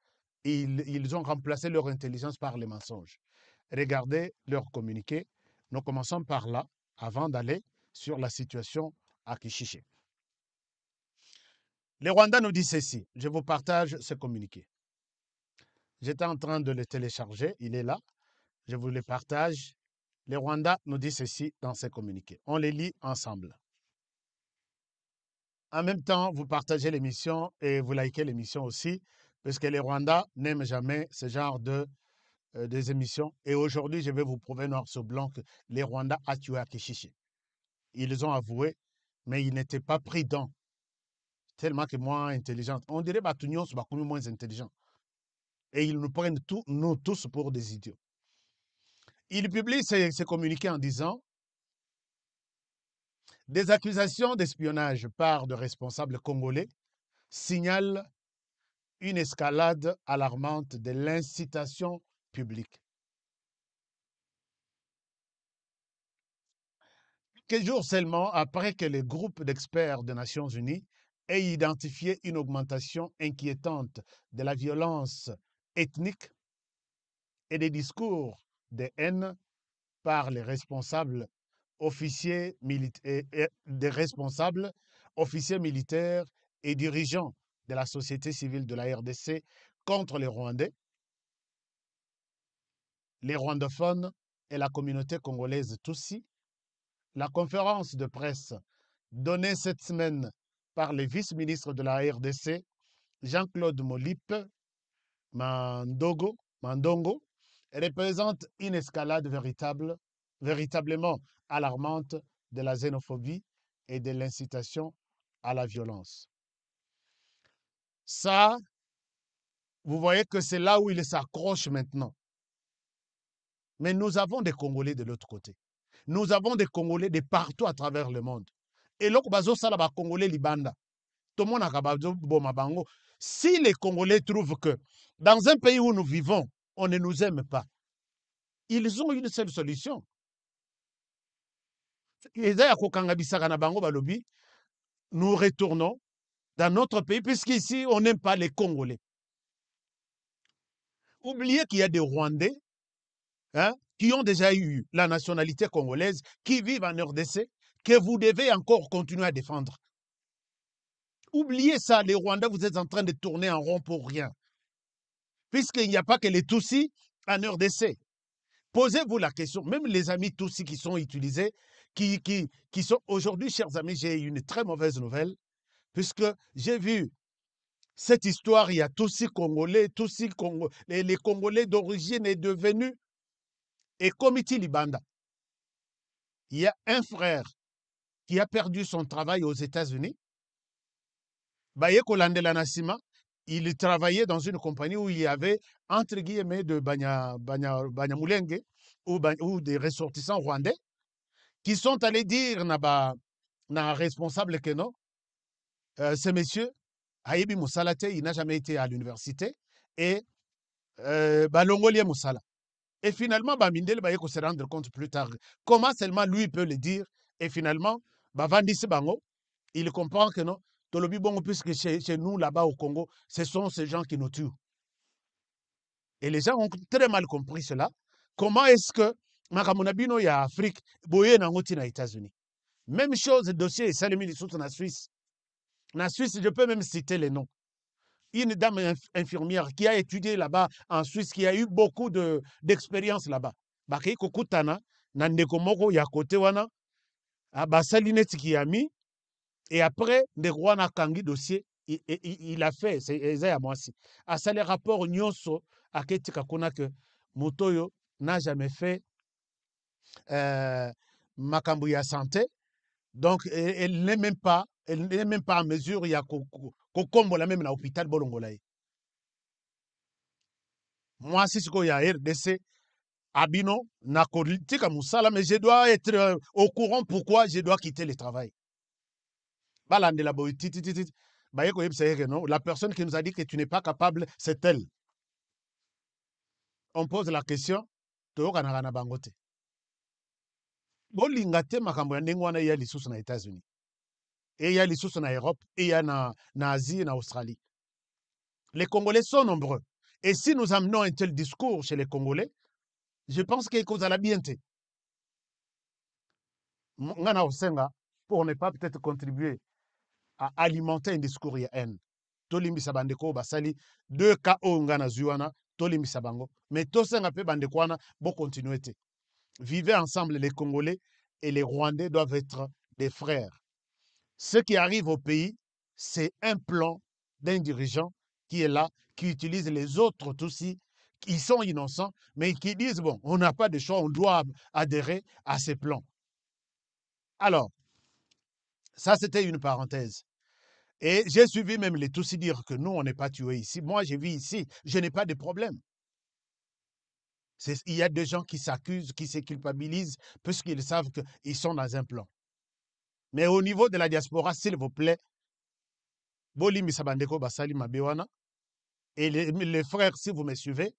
ils, ont remplacé leur intelligence par les mensonges. Regardez leur communiqué. Nous commençons par là, avant d'aller sur la situation à Kishiché. Les Rwandais nous disent ceci. Je vous partage ce communiqué. J'étais en train de le télécharger. Il est là. Je vous les partage. Les Rwandais nous disent ceci dans ces communiqués. On les lit ensemble. En même temps, vous partagez l'émission et vous likez l'émission aussi, parce que les Rwandais n'aiment jamais ce genre de euh, des émissions. Et aujourd'hui, je vais vous prouver noir sur blanc que les Rwandais a tué Kichichi. Ils ont avoué, mais ils n'étaient pas prudents. Tellement que moins intelligents. On dirait que bah, moins intelligent. Et ils nous prennent tous, nous tous pour des idiots il publie ses, communiqués en disant Des accusations d'espionnage par de responsables congolais signalent une escalade alarmante de l'incitation publique. Quelques jours seulement après que le groupe d'experts des Nations Unies ait identifié une augmentation inquiétante de la violence ethnique et des discours des haines par les responsables officiers, militaires, des responsables, officiers militaires et dirigeants de la société civile de la RDC contre les Rwandais, les rwandophones et la communauté congolaise Tutsi. La conférence de presse donnée cette semaine par le vice-ministre de la RDC, Jean-Claude Molip Mandogo, Mandongo, représente une escalade véritable, véritablement alarmante de la xénophobie et de l'incitation à la violence. Ça, vous voyez que c'est là où il s'accroche maintenant. Mais nous avons des Congolais de l'autre côté. Nous avons des Congolais de partout à travers le monde. Et là, les Congolais libanda. Tout le monde a Si les Congolais trouvent que dans un pays où nous vivons, on ne nous aime pas. Ils ont une seule solution. Nous retournons dans notre pays, puisqu'ici, on n'aime pas les Congolais. Oubliez qu'il y a des Rwandais hein, qui ont déjà eu la nationalité congolaise, qui vivent en RDC, que vous devez encore continuer à défendre. Oubliez ça, les Rwandais, vous êtes en train de tourner en rond pour rien puisqu'il n'y a pas que les Tutsis en heure d'essai. Posez-vous la question, même les amis Tutsis qui sont utilisés, qui, qui, qui sont aujourd'hui, chers amis, j'ai une très mauvaise nouvelle, puisque j'ai vu cette histoire, il y a Tutsi Congolais, Congolais, les, Congolais d'origine est devenu et comité Libanda. Il y a un frère qui a perdu son travail aux États-Unis. Baye Nassima, il travaillait dans une compagnie où il y avait, entre guillemets, de Banyamulenge ou, des ressortissants rwandais qui sont allés dire à un responsable que non, euh, ce monsieur, il n'a jamais été à l'université et euh, Balongolie Et finalement, bah, Mindel va bah, se rendre compte plus tard. Comment seulement lui peut le dire Et finalement, bah, Bango, il comprend que non, Tolobi Bongo, puisque chez, nous, là-bas au Congo, ce sont ces gens qui nous tuent. Et les gens ont très mal compris cela. Comment est-ce que Makamunabino, il y a Afrique, Boye, Nangoti, aux États-Unis. Même chose, dossier et Salimi, dans la Suisse. La Suisse, je peux même citer les noms. Une dame infirmière qui a étudié là-bas en Suisse, qui a eu beaucoup d'expérience là-bas. Bakei Kokutana, Nandeko Yakotewana, Yakote Kiami, et après, de roi Nakangi dossier, il, a fait, c'est Esaïe à moi aussi. À ah, ça, les rapports Nyonso, à Kakuna, que Motoyo n'a jamais fait euh, santé. Donc, e, elle, n'est même pas, elle n'est même pas en mesure, il y a Kokombola même à l'hôpital Bolongolaï. Moi, si ce qu'il y a RDC, Abino, Tika Moussala, mais je dois être euh, au courant pourquoi je dois quitter le travail balandela boye titititi baye koyebisa ye non la personne qui nous a dit que tu n'es pas capable c'est elle on pose la question toyokanaka na bango te bolinga te makambo ya ndenge wana eya lisusu na états-unis eya lisusu na europe eya na, na asie na australie les congolais sont nombreux et si nous amenons un tel discours chez les congolais je pense kekozala bien la bienté ngana kosenga pour ne pas peut-être contribuer à alimenter un discours de haine tolimbisa basali deux cas oyo ngai nazwi wana tolimbisa mais tosenga mpe bandeko continuité vivez ensemble les congolais et les rwandais doivent être des frères ce qui arrive au pays c'est un plan d'un dirigeant qui est là qui utilise les autres aussi qui sont innocents mais qui disent bon on n'a pas de choix on doit adhérer à ces plans alors ça c'était une parenthèse et j'ai suivi même les tous dire que nous, on n'est pas tués ici. Moi, je vis ici. Je n'ai pas de problème. Il y a des gens qui s'accusent, qui se culpabilisent, puisqu'ils savent qu'ils sont dans un plan. Mais au niveau de la diaspora, s'il vous plaît, Basali Mabewana, et les, frères, si vous me suivez,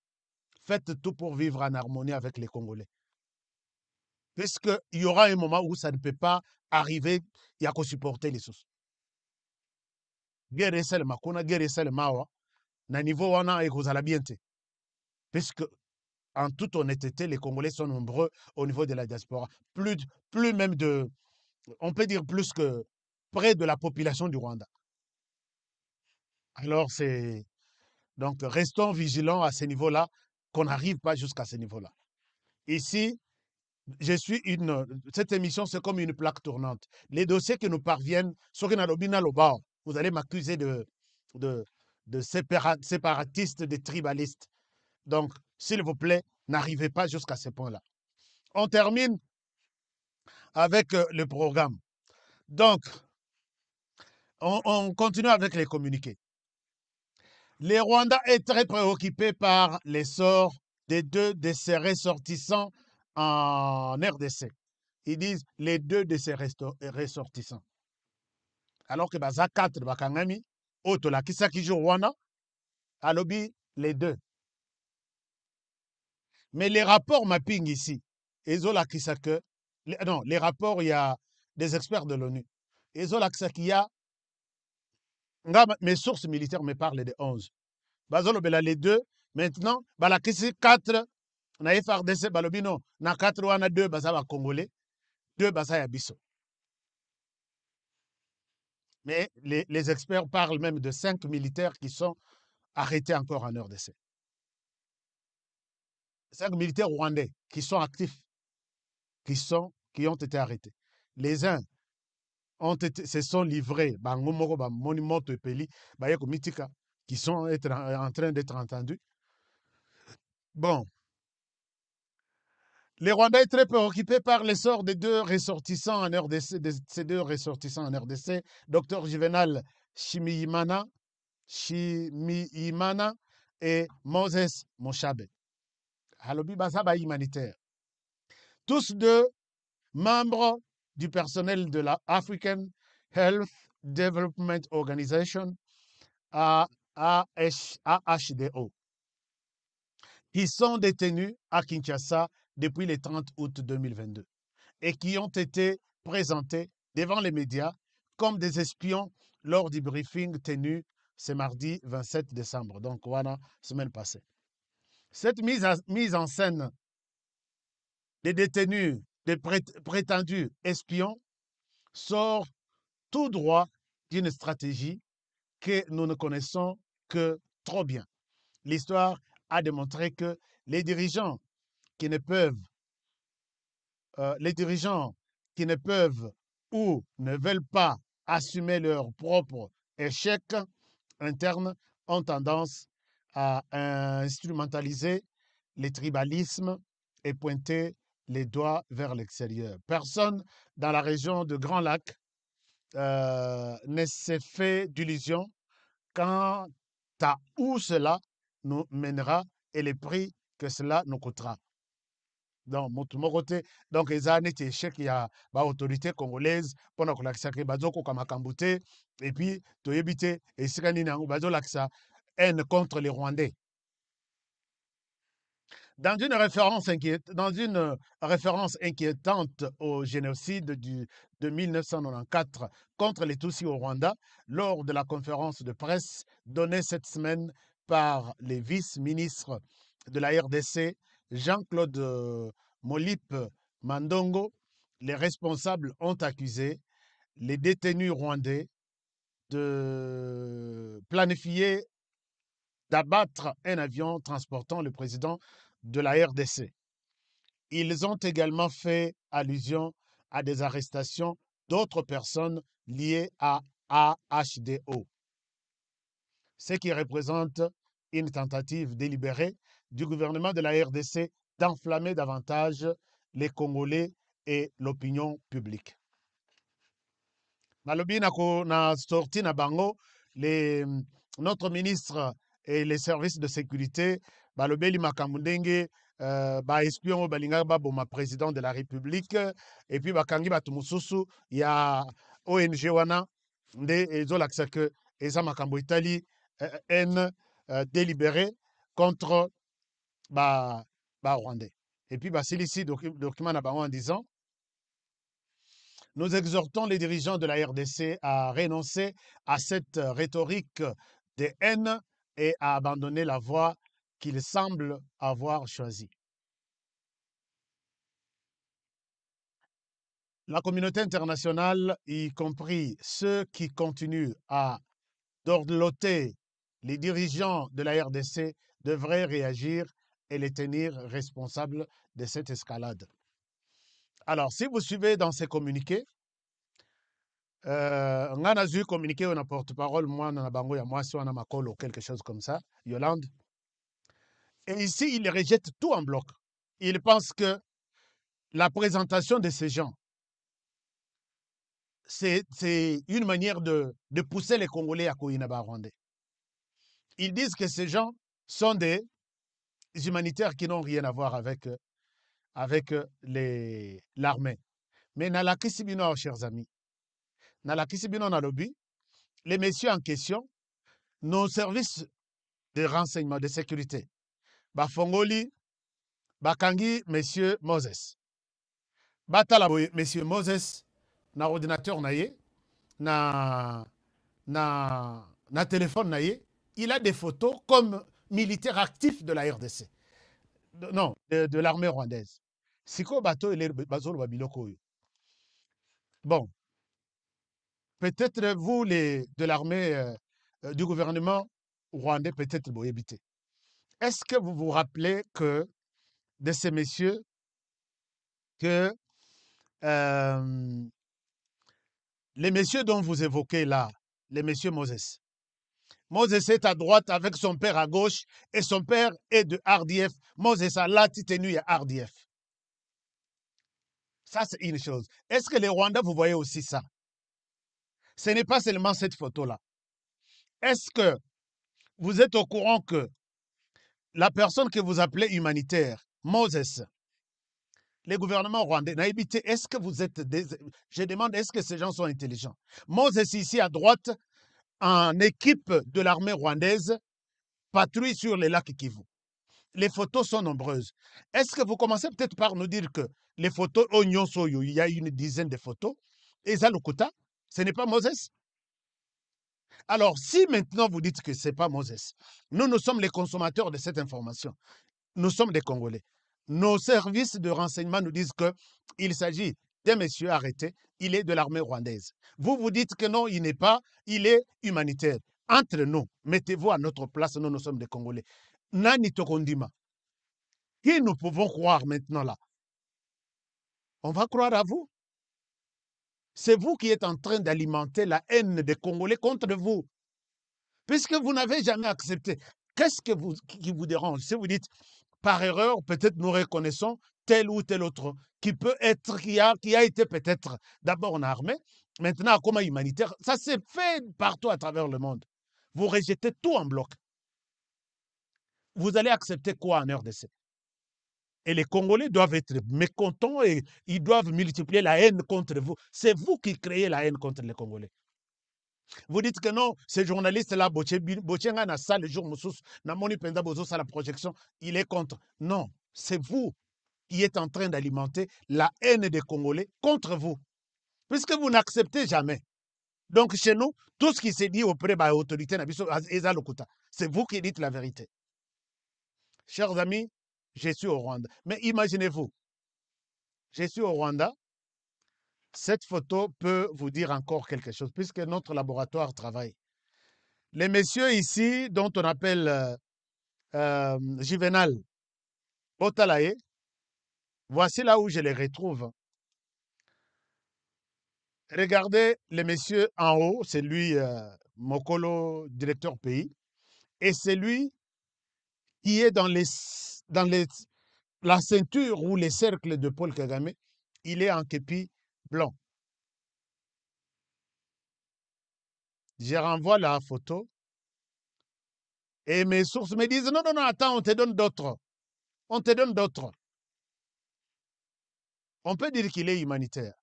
faites tout pour vivre en harmonie avec les Congolais. Il y aura un moment où ça ne peut pas arriver, il y a qu'à supporter les choses guerre qu'on a guerre awa oh, na niveau wana la parce puisque en toute honnêteté les congolais sont nombreux au niveau de la diaspora plus, plus même de on peut dire plus que près de la population du Rwanda alors c'est donc restons vigilants à ce niveau là qu'on n'arrive pas jusqu'à ce niveau là ici je suis une cette émission c'est comme une plaque tournante les dossiers qui nous parviennent ceux à l'obard, vous allez m'accuser de, de, de séparatiste, de tribaliste. Donc, s'il vous plaît, n'arrivez pas jusqu'à ce point-là. On termine avec euh, le programme. Donc, on, continue avec les communiqués. Le Rwanda est très préoccupé par l'essor des deux de ses ressortissants en RDC. Ils disent les deux de ses ressortissants alors que baza 4 bakangami oyo kisaki jour wana alobi les deux mais les rapports mapping ici ezolakisa les, ah non les rapports a des experts de l'onu ezolakisa ki ya nga mes sources militaires me parlent de 11 bazolobela les deux maintenant balakisi 4 na frdc balobi non na 4 wana 2 baza congolais 2 baza ya biso mais les, experts parlent même de cinq militaires qui sont arrêtés encore en heure d'essai. Cinq militaires rwandais qui sont actifs, qui, sont, qui ont été arrêtés. Les uns se sont livrés, bah, bah, qui sont en train d'être entendus. Bon, les est très préoccupés par l'essor des deux ressortissants en RDC, de ces deux ressortissants en RDC, Docteur Juvenal Shimiyimana et Moses Moshabe. Halobi humanitaire. Tous deux membres du personnel de la Health Development Organization, AHDO, qui sont détenus à Kinshasa depuis le 30 août 2022 et qui ont été présentés devant les médias comme des espions lors du briefing tenu ce mardi 27 décembre, donc voilà, semaine passée. Cette mise, mise en scène des détenus, des prétendus espions, sort tout droit d'une stratégie que nous ne connaissons que trop bien. L'histoire a démontré que les dirigeants qui ne peuvent, euh, les dirigeants qui ne peuvent ou ne veulent pas assumer leur propre échec interne ont tendance à instrumentaliser les tribalismes et pointer les doigts vers l'extérieur. Personne dans la région de Grand Lac euh, ne s'est fait d'illusion quant à où cela nous mènera et les prix que cela nous coûtera donc motu moko te donc eza neti échec a bah, autorité congolaise pendant que et puis, Et haine contre les rwandais dans une référence, inquiétante, dans une euh, référence inquiétante au génocide du, de 1994 contre les Tutsis au Rwanda, lors de la conférence de presse donnée cette semaine par les vice-ministres de la RDC, Jean-Claude euh, Molip Mandongo, les responsables ont accusé les détenus rwandais de planifier d'abattre un avion transportant le président de la RDC. Ils ont également fait allusion à des arrestations d'autres personnes liées à AHDO, ce qui représente une tentative délibérée du gouvernement de la RDC d'enflammer davantage les Congolais et l'opinion publique. Nalobi na sorti na bango les mm, notre ministre et les services de sécurité balobeli makambo euh, ba espion balinga président de la République et puis bakangi il y ya ONG wana nde ezolakisa que ezama kambo Itali euh, n euh, délibéré contre bah Et puis bah, le document à en disant Nous exhortons les dirigeants de la RDC à renoncer à cette rhétorique de haine et à abandonner la voie qu'ils semblent avoir choisie. La communauté internationale, y compris ceux qui continuent à dorloter les dirigeants de la RDC, devrait réagir et les tenir responsables de cette escalade. Alors, si vous suivez dans ces communiqués, euh, on a communiqué, on a porte-parole, moi, on a bango, moi, si on a ou quelque chose comme ça, Yolande. Et ici, il rejette tout en bloc. Il pense que la présentation de ces gens, c'est une manière de, pousser les Congolais à Koinaba Rwandais. Ils disent que ces gens sont des humanitaires qui n'ont rien à voir avec, euh, avec euh, l'armée. Mais la Bino, chers amis, dans le Nalobi, les messieurs en question, nos services de renseignement, de sécurité, Bafongoli, Bakangi, monsieur Moses. Batala, monsieur Moses, na ordinateur naye, na, na, na téléphone il a des photos comme militaire actif de la RDC. non, de, l'armée rwandaise. Siko Bato, il Bon. Peut-être vous, les, de l'armée euh, euh, du gouvernement rwandais, peut-être vous évitez. Est-ce que vous vous rappelez que de ces messieurs, que euh, les messieurs dont vous évoquez là, les messieurs Moses, Moses est à droite avec son père à gauche et son père est de RDF. Moses a la tenu à RDF. Ça, c'est une chose. Est-ce que les Rwandais, vous voyez aussi ça? Ce n'est pas seulement cette photo-là. Est-ce que vous êtes au courant que la personne que vous appelez humanitaire, Moses, les gouvernements rwandais, Naïbité, est-ce que vous êtes. Je demande, est-ce que ces gens sont intelligents Moses, ici à droite, en équipe de l'armée rwandaise patrouille sur les lacs Kivu. Les photos sont nombreuses. Est-ce que vous commencez peut-être par nous dire que les photos oignon oh, il y a une dizaine de photos, et ce n'est pas Moses Alors, si maintenant vous dites que ce n'est pas Moses, nous, nous sommes les consommateurs de cette information. Nous sommes des Congolais. Nos services de renseignement nous disent qu'il s'agit des messieurs arrêtés, il est de l'armée rwandaise. Vous vous dites que non, il n'est pas, il est humanitaire. Entre nous, mettez-vous à notre place, nous, nous sommes des Congolais. Nani Tokondima, qui nous pouvons croire maintenant là On va croire à vous. C'est vous qui êtes en train d'alimenter la haine des Congolais contre vous. Puisque vous n'avez jamais accepté. Qu'est-ce que vous, qui vous dérange Si vous dites, par erreur, peut-être nous reconnaissons tel ou tel autre, qui peut être, qui a, été peut-être d'abord en armée, maintenant comme humanitaire. Ça s'est fait partout à travers le monde. Vous rejetez tout en bloc. Vous allez accepter quoi en RDC Et les Congolais doivent être mécontents et ils doivent multiplier la haine contre vous. C'est vous qui créez la haine contre les Congolais. Vous dites que non, ce journaliste-là, ça le jour la projection, il est contre. Non, c'est vous qui est en train d'alimenter la haine des Congolais contre vous. Puisque vous n'acceptez jamais. Donc chez nous, tout ce qui s'est dit auprès de bah, l'autorité, c'est vous qui dites la vérité. Chers amis, je suis au Rwanda. Mais imaginez-vous, je suis au Rwanda. Cette photo peut vous dire encore quelque chose, puisque notre laboratoire travaille. Les messieurs ici, dont on appelle euh, euh Juvenal Otalae, Voici là où je les retrouve. Hein. Regardez le monsieur en haut, c'est lui, euh, Mokolo, directeur pays, et c'est lui qui est dans, les, dans la ceinture ou les cercles de Paul Kagame. Il est en képi blanc. Je renvoie la photo. Et mes sources me disent, non, non, non, attends, on te donne d'autres. On te donne d'autres. On peut dire qu'il est humanitaire.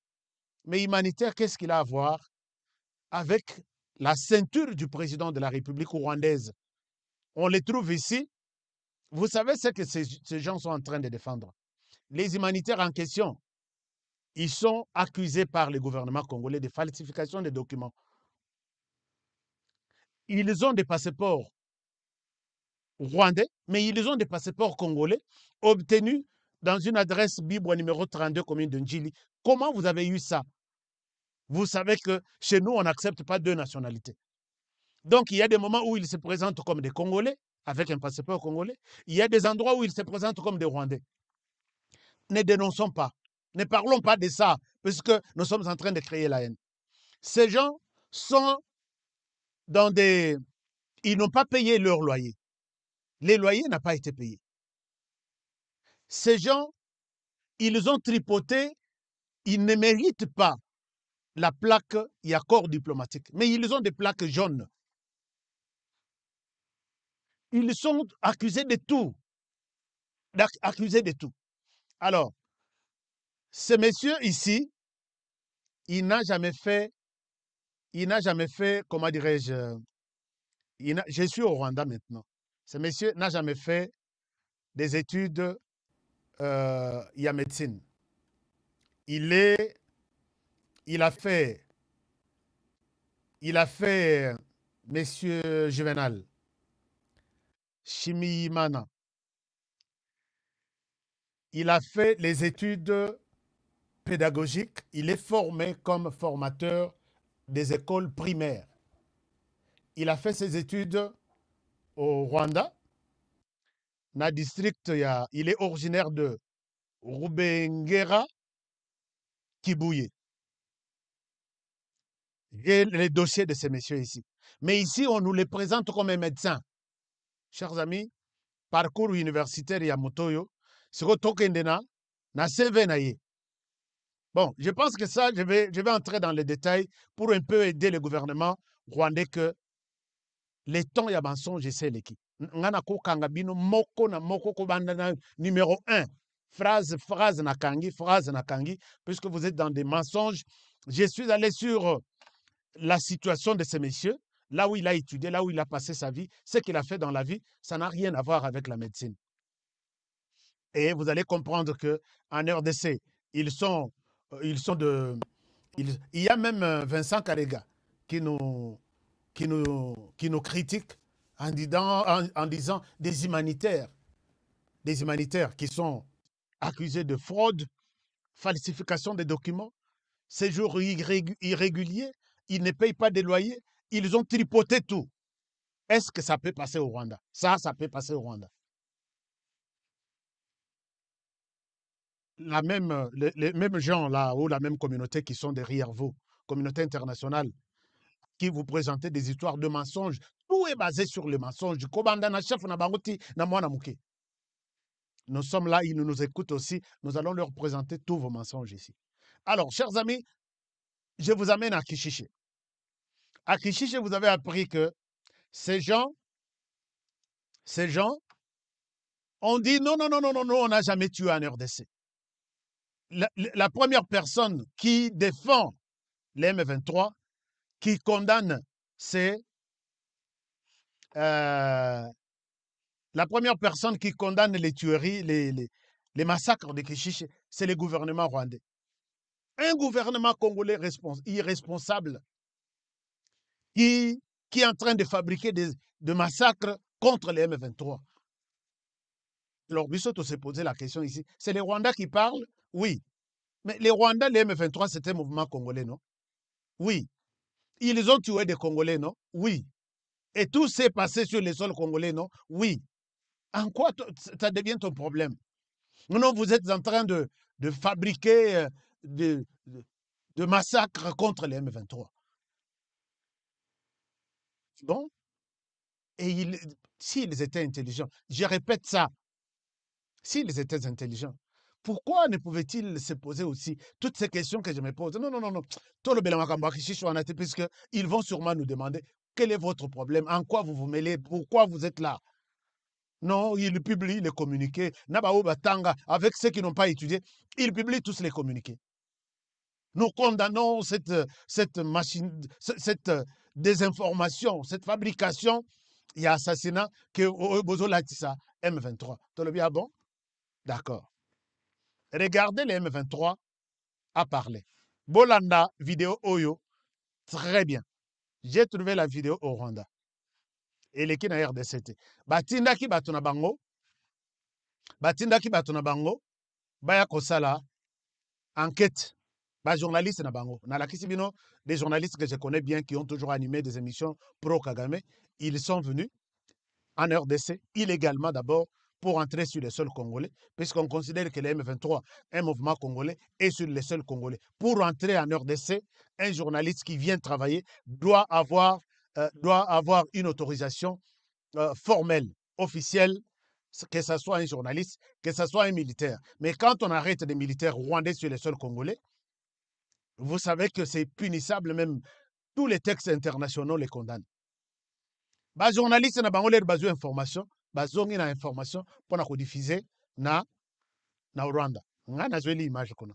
Mais humanitaire, qu'est-ce qu'il a à voir avec la ceinture du président de la République rwandaise On les trouve ici. Vous savez ce que ces, gens sont en train de défendre. Les humanitaires en question, ils sont accusés par le gouvernement congolais de falsification des documents. Ils ont des passeports rwandais, mais ils ont des passeports congolais obtenus dans une adresse Bible numéro 32, commune de Njili. Comment vous avez eu ça Vous savez que chez nous, on n'accepte pas deux nationalités. Donc, il y a des moments où ils se présentent comme des Congolais, avec un passeport congolais. Il y a des endroits où ils se présentent comme des Rwandais. Ne dénonçons pas. Ne parlons pas de ça, puisque nous sommes en train de créer la haine. Ces gens sont dans des... Ils n'ont pas payé leur loyer. Le loyer n'a pas été payé. Ces gens, ils ont tripoté, ils ne méritent pas la plaque et accord diplomatique, mais ils ont des plaques jaunes. Ils sont accusés de tout. Accusés de tout. Alors, ce monsieur ici, il n'a jamais fait, il n'a jamais fait, comment dirais-je, je suis au Rwanda maintenant. Ce monsieur n'a jamais fait des études euh, a médecine. Il est, il a fait, il a fait, Monsieur Juvenal, imana Il a fait les études pédagogiques. Il est formé comme formateur des écoles primaires. Il a fait ses études au Rwanda na district ya il est originaire de Rubengera Kibouye. Et les dossiers de ces messieurs ici. Mais ici, on nous les présente comme un médecin. Chers amis, parcours universitaire ya Motoyo, na CV Bon, je pense que ça, je vais, je vais entrer dans les détails pour un peu aider le gouvernement rwandais que les temps y a mensonge, je sais l'équipe nga kokanga moko na moko kobanda numéro un phrase phrase nakangi phrase nakangi puisque vous êtes dans des mensonges je suis allé sur euh, la situation de ce monsieur là où il a étudié là où il a passé sa vie ce qu'il a fait dans la vie ça n'a rien à voir avec la médecine et vous allez comprendre que en RDC ils sont euh, ils sont de il y a même euh, Vincent Carrega qui nous qui nous qui nous critique en, disant, en, disant des humanitaires, des humanitaires qui sont accusés de fraude, falsification des documents, séjour irrégulier, ils ne payent pas des loyers, ils ont tripoté tout. Est-ce que ça peut passer au Rwanda Ça, ça peut passer au Rwanda. La même, les, mêmes gens là, ou la même communauté qui sont derrière vous, communauté internationale, qui vous présentait des histoires de mensonges est basé sur le mensonge. Nous sommes là, ils nous écoutent aussi. Nous allons leur présenter tous vos mensonges ici. Alors, chers amis, je vous amène à Kishiche. À Kishiche, vous avez appris que ces gens, ces gens, ont dit non, non, non, non, non, on n'a jamais tué un RDC. La, la première personne qui défend les M23, qui condamne, c'est euh, la première personne qui condamne les tueries, les, massacres de Kishiche, c'est le gouvernement rwandais. Un gouvernement congolais irresponsable qui, est en train de fabriquer des, massacres contre les M23. Alors, Bissot s'est posé la question ici. C'est les Rwandais qui parlent Oui. Mais les Rwandais, les M23, c'est un mouvement congolais, non Oui. Ils ont tué des Congolais, non Oui. Et tout s'est passé sur les sols congolais, non Oui. En quoi ça devient ton problème Non, vous êtes en train de, de fabriquer euh, de, de, massacres contre les M23. Bon Et s'ils étaient intelligents, je répète ça, s'ils étaient intelligents, pourquoi ne pouvaient-ils se poser aussi toutes ces questions que je me pose Non, non, non, non. ils vont sûrement nous demander quel est votre problème En quoi vous vous mêlez Pourquoi vous êtes là Non, il publie les communiqués. Nabao Batanga, avec ceux qui n'ont pas étudié, il publie tous les communiqués. Nous condamnons cette, cette machine, cette désinformation, cette fabrication et assassinat que Bozo Latissa, M23. Tout le bien ah bon D'accord. Regardez les M23 à parler. Bolanda, vidéo Oyo, très bien j'ai trouvé la vidéo au Rwanda et qui na RDC te batindaki bato na bango batindaki bato na bango baya kosala enquête journalistes na bango la bino des journalistes que je connais bien qui ont toujours animé des émissions pro Kagame ils sont venus en RDC illégalement d'abord pour entrer sur les sol congolais, puisqu'on considère que le M23 un mouvement congolais et sur les sol congolais. Pour entrer en RDC, un journaliste qui vient travailler doit avoir, euh, doit avoir une autorisation euh, formelle, officielle, que ce soit un journaliste, que ce soit un militaire. Mais quand on arrête des militaires rwandais sur les sol congolais, vous savez que c'est punissable même. Tous les textes internationaux les condamnent. Les journaliste n'ont pas ler bazongi na information pour diffuser na, na rwanda ngai zweli image kuna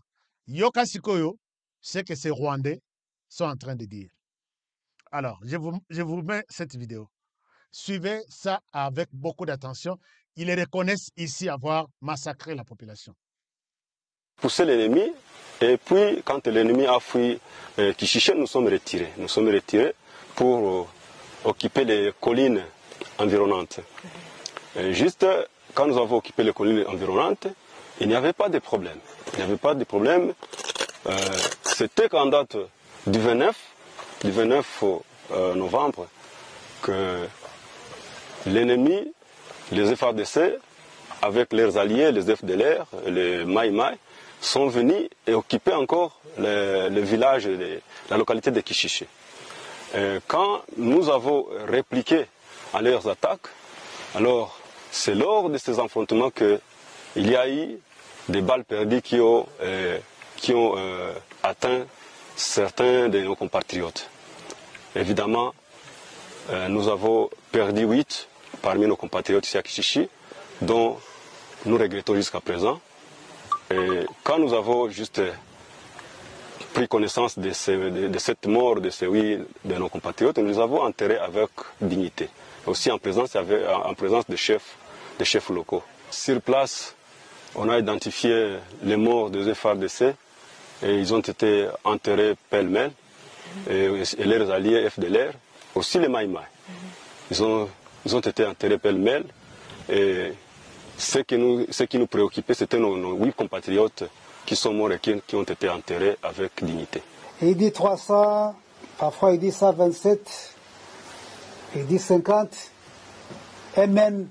ce que ces rwandais sont en train de dire alors je vous, je vous mets cette vidéo suivez ça avec beaucoup d'attention ils reconnaissent ici avoir massacré la population pousser l'ennemi et puis quand l'ennemi a fui euh, nous sommes retirés nous sommes retirés pour euh, occuper les collines environnantes. Euh, juste, quand nous avons occupé les collines environnantes, il n'y avait pas de problème. Il n'y avait pas de problème. Euh, c'était qu'en date du 29, 29 euh, novembre, que l'ennemi, les FADC, avec leurs alliés, les FDLR, les Mai Mai, sont venus et occupaient encore le, village, la localité de Kichichi. quand nous avons répliqué à leurs attaques, alors c'est lors de ces affrontements qu'il y a eu des balles perdues qui ont, euh, qui ont euh, atteint certains de nos compatriotes. Évidemment, euh, nous avons perdu huit parmi nos compatriotes ici à Kishishi, dont nous regrettons jusqu'à présent. Et quand nous avons juste pris connaissance de, cette mort de ces huit de nos compatriotes, nous les avons enterrés avec dignité, aussi en présence, en présence des chefs chefs locaux. Sur place, on a identifié les morts des FRDC et ils ont été enterrés pêle-mêle et, leurs alliés FDLR, aussi les Maïmaï. Ils ont, ont été enterrés pêle-mêle et ce qui nous, ce qui nous préoccupait, c'était nos, huit compatriotes qui sont morts et qui, ont été enterrés avec dignité. il dit 300, parfois il dit 127, il dit 50, et même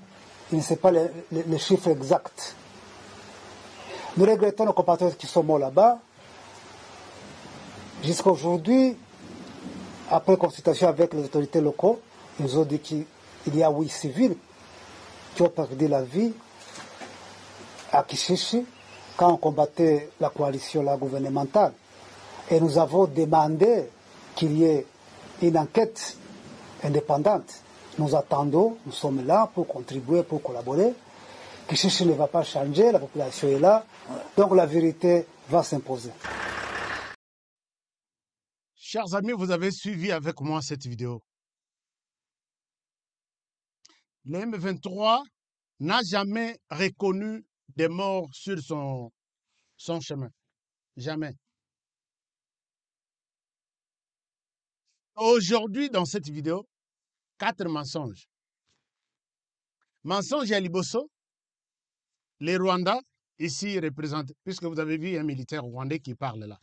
il ne sait pas les, chiffres exacts. Nous regrettons nos compatriotes qui sont morts là-bas. Jusqu'à aujourd'hui, après consultation avec les autorités locaux, ils nous ont dit qu'il y a huit civils qui ont perdu la vie à Kishishi quand on combattait la coalition la gouvernementale. Et nous avons demandé qu'il y ait une enquête indépendante nous attendons, nous sommes là pour contribuer, pour collaborer. Que ne va pas changer, la population est là, donc la vérité va s'imposer. Chers amis, vous avez suivi avec moi cette vidéo. Le M23 n'a jamais reconnu des morts sur son chemin. Jamais. Aujourd'hui, dans cette vidéo, quatre mensonges. Mensonge à Liboso, les Rwandais ici représentent, puisque vous avez vu un militaire rwandais qui parle là.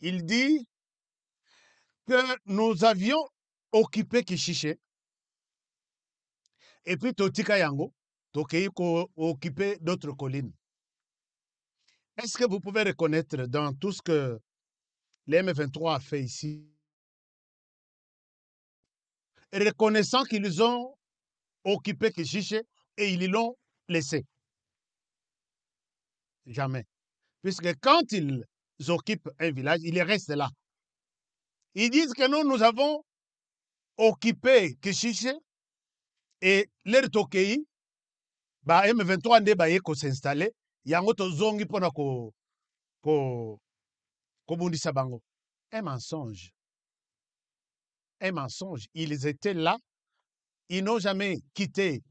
Il dit que nous avions occupé Kishiche, et puis Totika Yango, occupé d'autres collines. Est-ce que vous pouvez reconnaître dans tout ce que m 23 a fait ici reconnaissant qu'ils ont occupé Kishiche et ils l'ont laissé. Jamais. Puisque quand ils occupent un village, ils restent là. Ils disent que nous, nous avons occupé Kishiche et leur bah, M23 ne baye ko s'installer, yango to pona ko, ko, Un mensonge un mensonge. Ils étaient là. Ils n'ont jamais quitté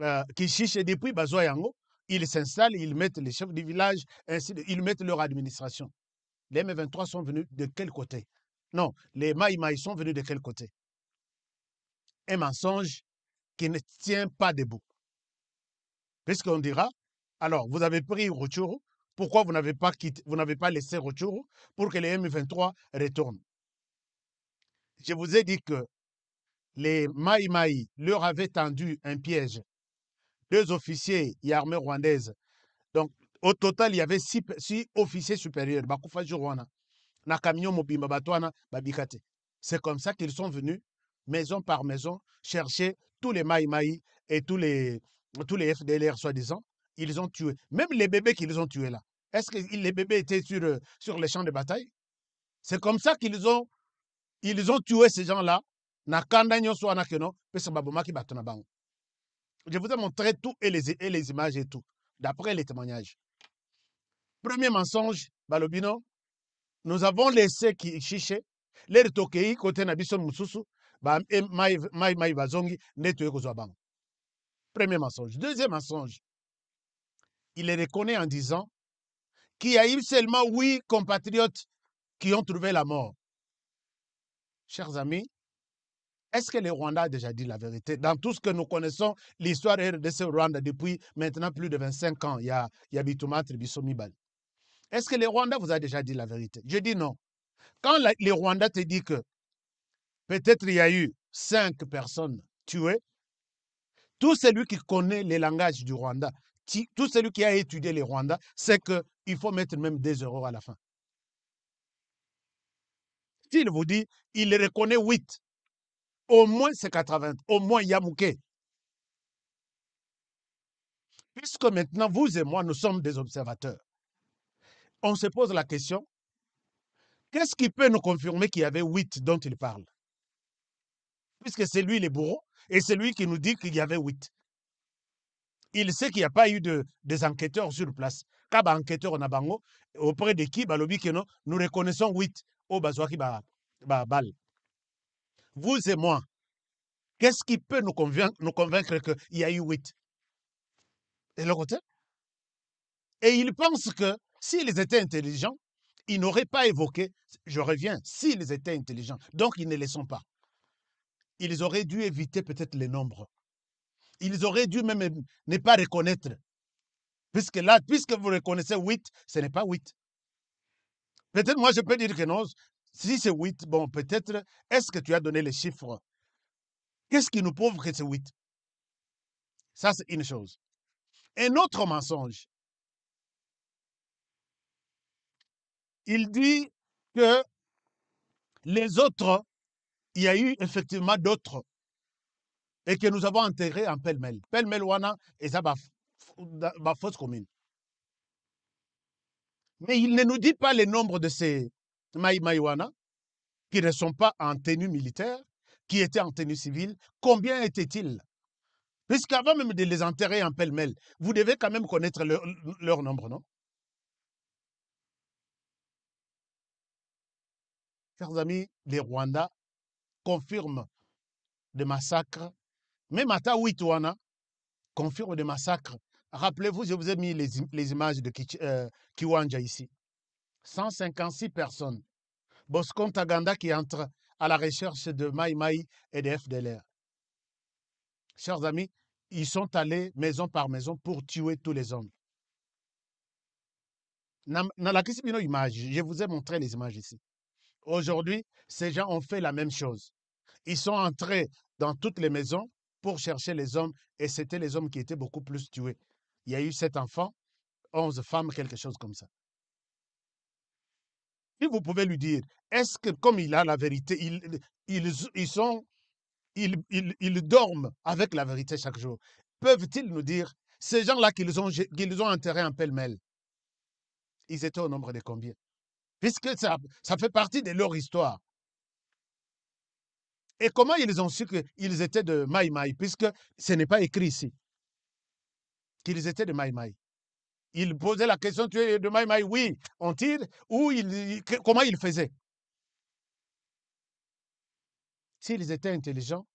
euh, depuis Bazoyango. Ils s'installent, ils mettent les chefs du village, ainsi ils mettent leur administration. Les M23 sont venus de quel côté Non, les Maïmaï sont venus de quel côté Un mensonge qui ne tient pas debout. Puisqu'on dira, alors, vous avez pris Rochuru, pourquoi vous n'avez pas, quitté, vous n'avez pas laissé Rochuru pour que les M23 retournent je vous ai dit que les Maïmaï leur avaient tendu un piège. Deux officiers, et armée rwandaise. Donc, au total, il y avait six, officiers supérieurs. C'est comme ça qu'ils sont venus, maison par maison, chercher tous les Maïmaï et tous les, tous les FDLR, soi-disant. Ils ont tué. Même les bébés qu'ils ont tués là. Est-ce que les bébés étaient sur, euh, sur les champs de bataille C'est comme ça qu'ils ont ils ont tué ces gens-là. Je vous ai montré tout et les, et les images et tout, d'après les témoignages. Premier mensonge, nous avons laissé qui l'air les tokei côté Nabison Moussousou, Maï Bazongi, Netue Kozwabango. Premier mensonge. Deuxième mensonge, il les reconnaît en disant qu'il y a eu seulement huit compatriotes qui ont trouvé la mort chers amis, est-ce que le Rwanda a déjà dit la vérité Dans tout ce que nous connaissons, l'histoire de ce Rwanda depuis maintenant plus de 25 ans, il y a, il y a Bituma Est-ce que le Rwanda vous a déjà dit la vérité Je dis non. Quand le Rwanda te dit que peut-être il y a eu cinq personnes tuées, tout celui qui connaît les langages du Rwanda, tout celui qui a étudié le Rwanda, sait qu'il faut mettre même des euros à la fin. Est-il vous dit, il reconnaît 8. Au moins, c'est 80. Au moins, Yamouké. Puisque maintenant, vous et moi, nous sommes des observateurs, on se pose la question, qu'est-ce qui peut nous confirmer qu'il y avait 8 dont il parle Puisque c'est lui le bourreau et c'est lui qui nous dit qu'il y avait 8. Il sait qu'il n'y a pas eu de, des enquêteurs sur place. Quand enquêteur on a auprès de qui nous reconnaissons 8 au Vous et moi, qu'est-ce qui peut nous convaincre, nous qu'il y a eu huit Et le côté Et ils pensent que s'ils étaient intelligents, ils n'auraient pas évoqué, je reviens, s'ils étaient intelligents. Donc ils ne les sont pas. Ils auraient dû éviter peut-être les nombres. Ils auraient dû même ne pas reconnaître. Puisque là, puisque vous reconnaissez huit, ce n'est pas 8. Peut-être moi, je peux dire que non. Si c'est 8, bon, peut-être, est-ce que tu as donné les chiffres Qu'est-ce qui nous prouve que c'est 8 Ça, c'est une chose. Un autre mensonge. Il dit que les autres, il y a eu effectivement d'autres et que nous avons intégré en pêle-mêle. Pêle-mêle, Wana et ça, ma fausse commune. Mais il ne nous dit pas le nombre de ces Maïmaïwana qui ne sont pas en tenue militaire, qui étaient en tenue civile. Combien étaient-ils Puisqu'avant même de les enterrer en pêle-mêle, vous devez quand même connaître leur, nombre, non Chers amis, les Rwandais confirment des massacres. Même à confirme des massacres Rappelez-vous, je vous ai mis les, images de euh, Kiwanja ici. 156 personnes. Bosco Taganda qui entre à la recherche de Mai Mai et de FDLR. Chers amis, ils sont allés maison par maison pour tuer tous les hommes. Dans la image, je vous ai montré les images ici. Aujourd'hui, ces gens ont fait la même chose. Ils sont entrés dans toutes les maisons pour chercher les hommes et c'était les hommes qui étaient beaucoup plus tués il y a eu sept enfants, onze femmes, quelque chose comme ça. Et vous pouvez lui dire, est-ce que comme il a la vérité, ils, sont, ils, dorment avec la vérité chaque jour, peuvent-ils nous dire, ces gens-là qu'ils ont, qu'ils ont enterrés en pêle-mêle, ils étaient au nombre de combien Puisque ça, ça fait partie de leur histoire. Et comment ils ont su qu'ils étaient de Maïmaï, puisque ce n'est pas écrit ici qu'ils étaient de Maïmaï. Ils posaient la question, tu es de Maïmaï Oui, on tire. Ou comment ils faisaient S'ils étaient intelligents,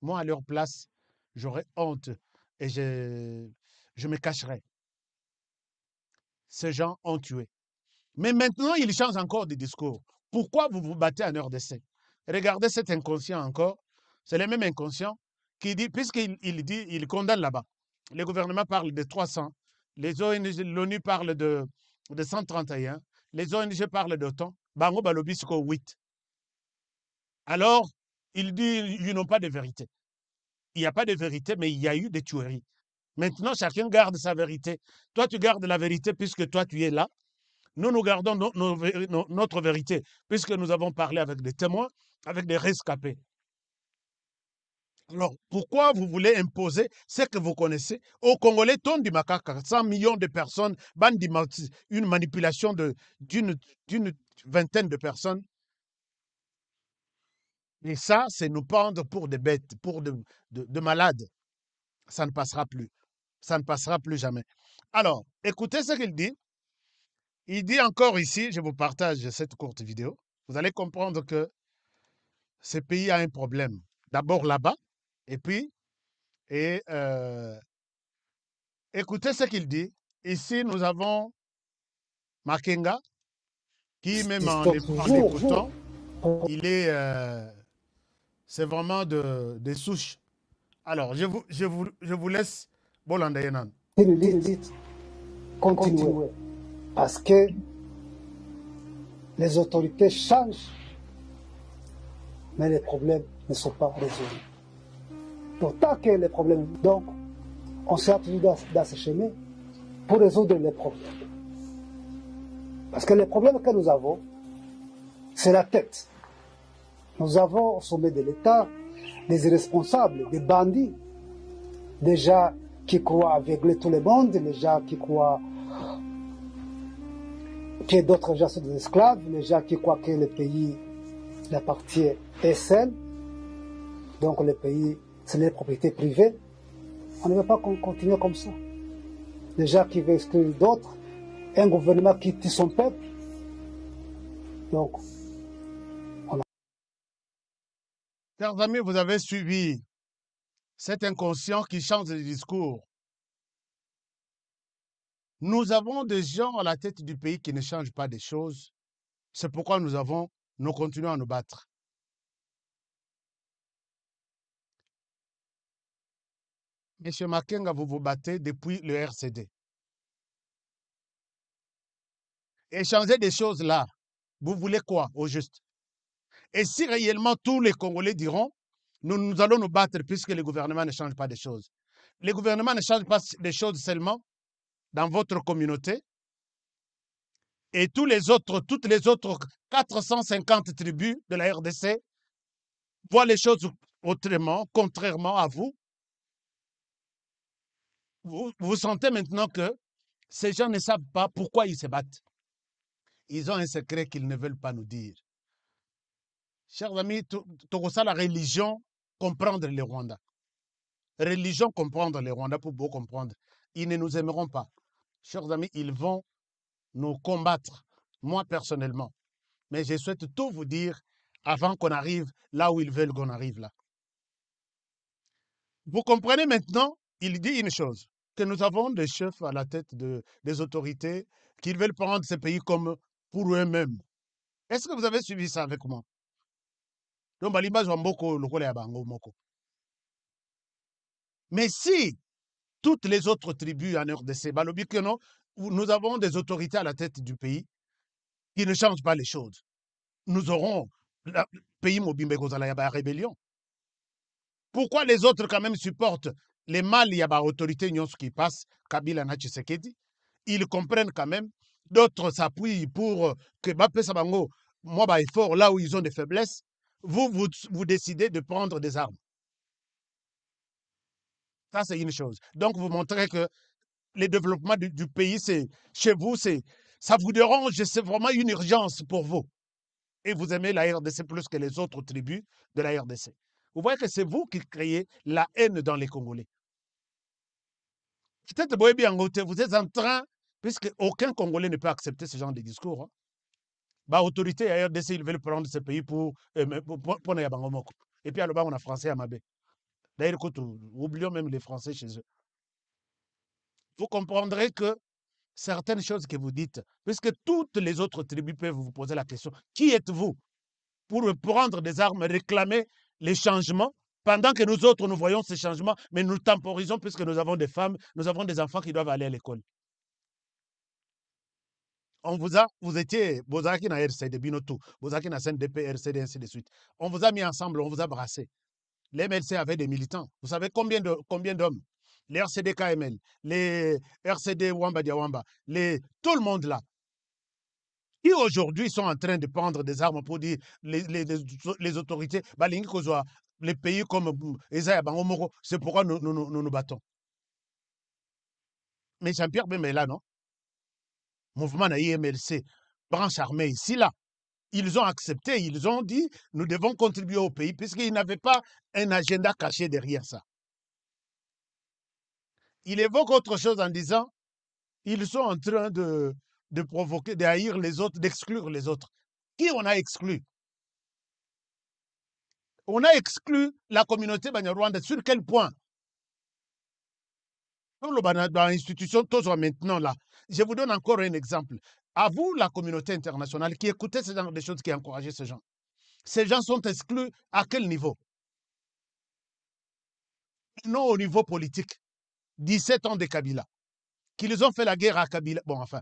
moi, à leur place, j'aurais honte et je, me cacherais. Ces gens ont tué. Mais maintenant, ils changent encore de discours. Pourquoi vous vous battez en heure d'essai Regardez cet inconscient encore. C'est le même inconscient qui dit, puisqu'il dit, il condamne là-bas. Les gouvernements parlent de 300. l'ONU parle de, 131. Les ONG parlent d'autant. Bango balobisco 8. Alors, ils disent ils n'ont pas de vérité. Il n'y a pas de vérité, mais il y a eu des tueries. Maintenant, chacun garde sa vérité. Toi, tu gardes la vérité puisque toi, tu es là. Nous, nous gardons notre vérité puisque nous avons parlé avec des témoins, avec des rescapés. Alors, pourquoi vous voulez imposer ce que vous connaissez aux Congolais du macaque, 100 millions de personnes, une manipulation d'une vingtaine de personnes et ça, c'est nous pendre pour des bêtes, pour de, malades. Ça ne passera plus. Ça ne passera plus jamais. Alors, écoutez ce qu'il dit. Il dit encore ici, je vous partage cette courte vidéo. Vous allez comprendre que ce pays a un problème. D'abord là-bas, et puis, et, euh, écoutez ce qu'il dit. Ici, nous avons Makenga, qui même en, écoutant, il est... Euh, c'est vraiment de, des souches. Alors, je vous, je vous, je vous laisse, dit, Continuez. Parce que les autorités changent, mais les problèmes ne sont pas résolus pour taquer les problèmes. Donc, on s'est attendu dans, ce chemin pour résoudre les problèmes. Parce que les problèmes que nous avons, c'est la tête. Nous avons au sommet de l'État des irresponsables, des bandits, des gens qui croient aveugler tout le monde, les gens qui croient que d'autres gens sont des esclaves, les gens qui croient que le pays la partie est saine. Donc le pays c'est les propriétés privées. On ne veut pas continuer comme ça. Des gens qui veulent exclure d'autres, un gouvernement qui tue son peuple. Donc, on Chers amis, vous avez suivi cet inconscient qui change de discours. Nous avons des gens à la tête du pays qui ne changent pas des choses. C'est pourquoi nous avons, nous continuons à nous battre. Monsieur Makenga, vous vous battez depuis le RCD. Échanger des choses là, vous voulez quoi au juste Et si réellement tous les Congolais diront, nous, nous allons nous battre puisque le gouvernement ne change pas des choses. Le gouvernement ne change pas des choses seulement dans votre communauté, et tous les autres, toutes les autres 450 tribus de la RDC voient les choses autrement, contrairement à vous, vous, sentez maintenant que ces gens ne savent pas pourquoi ils se battent. Ils ont un secret qu'ils ne veulent pas nous dire. Chers amis, ça, la religion, comprendre les Rwandais. Religion, comprendre les Rwandais pour beau comprendre. Ils ne nous aimeront pas. Chers amis, ils vont nous combattre, moi personnellement. Mais je souhaite tout vous dire avant qu'on arrive là où ils veulent qu'on arrive là. Vous comprenez maintenant, il dit une chose que nous avons des chefs à la tête des autorités qui veulent prendre ce pays comme pour eux-mêmes. Est-ce que vous avez suivi ça avec moi Mais si toutes les autres tribus en RDC, nous avons des autorités à la tête du pays qui ne changent pas les choses. Nous aurons le pays Mobimbe Kozala, rébellion. Pourquoi les autres quand même supportent les y autorité des ce qui passe kabila na ils comprennent quand même d'autres s'appuient pour euh, que ça bango moi fort, là où ils ont des faiblesses vous, vous, décidez de prendre des armes ça c'est une chose donc vous montrez que le développement du, pays c'est chez vous c'est ça vous dérange c'est vraiment une urgence pour vous et vous aimez la RDC plus que les autres tribus de la RDC. Vous voyez que c'est vous qui créez la haine dans les Congolais. Peut-être que vous êtes en train, puisque aucun Congolais ne peut accepter ce genre de discours. Hein. Bah, autorité de RDC, prendre ce pays pour euh, prendre Et puis à bas on a Français à Mabé. D'ailleurs, oublions même les Français chez eux. Vous comprendrez que certaines choses que vous dites, puisque toutes les autres tribus peuvent vous poser la question, qui êtes-vous pour prendre des armes, réclamer les changements pendant que nous autres, nous voyons ces changements, mais nous temporisons puisque nous avons des femmes, nous avons des enfants qui doivent aller à l'école. On vous a, vous étiez, vous na RCD, Binotou, vous na CNDP, RCD, ainsi de suite. On vous a mis ensemble, on vous a brassé. Les MLC des militants. Vous savez combien d'hommes combien Les RCD KML, les RCD Wamba Diawamba, les, tout le monde là qui aujourd'hui sont en train de prendre des armes pour dire les, autorités, bah les pays comme hum, Esaïe Bangomoro, C'est pourquoi nous nous, battons. Mais Jean-Pierre mais est là, non Mouvement de IMLC, branche armée ici, là. Ils ont accepté, ils ont dit, nous devons contribuer au pays, puisqu'ils n'avaient pas un agenda caché derrière ça. Il évoque autre chose en disant, ils sont en train de, de provoquer, de les autres, d'exclure les autres. Qui on a exclu on a exclu la communauté banyarwanda sur quel point dans l'institution toujours maintenant là. Je vous donne encore un exemple. À vous, la communauté internationale, qui écoutait ce genre de choses, qui encourageait ces gens. Ces gens sont exclus à quel niveau Non au niveau politique. 17 ans de Kabila. Qu'ils ont fait la guerre à Kabila. Bon, enfin,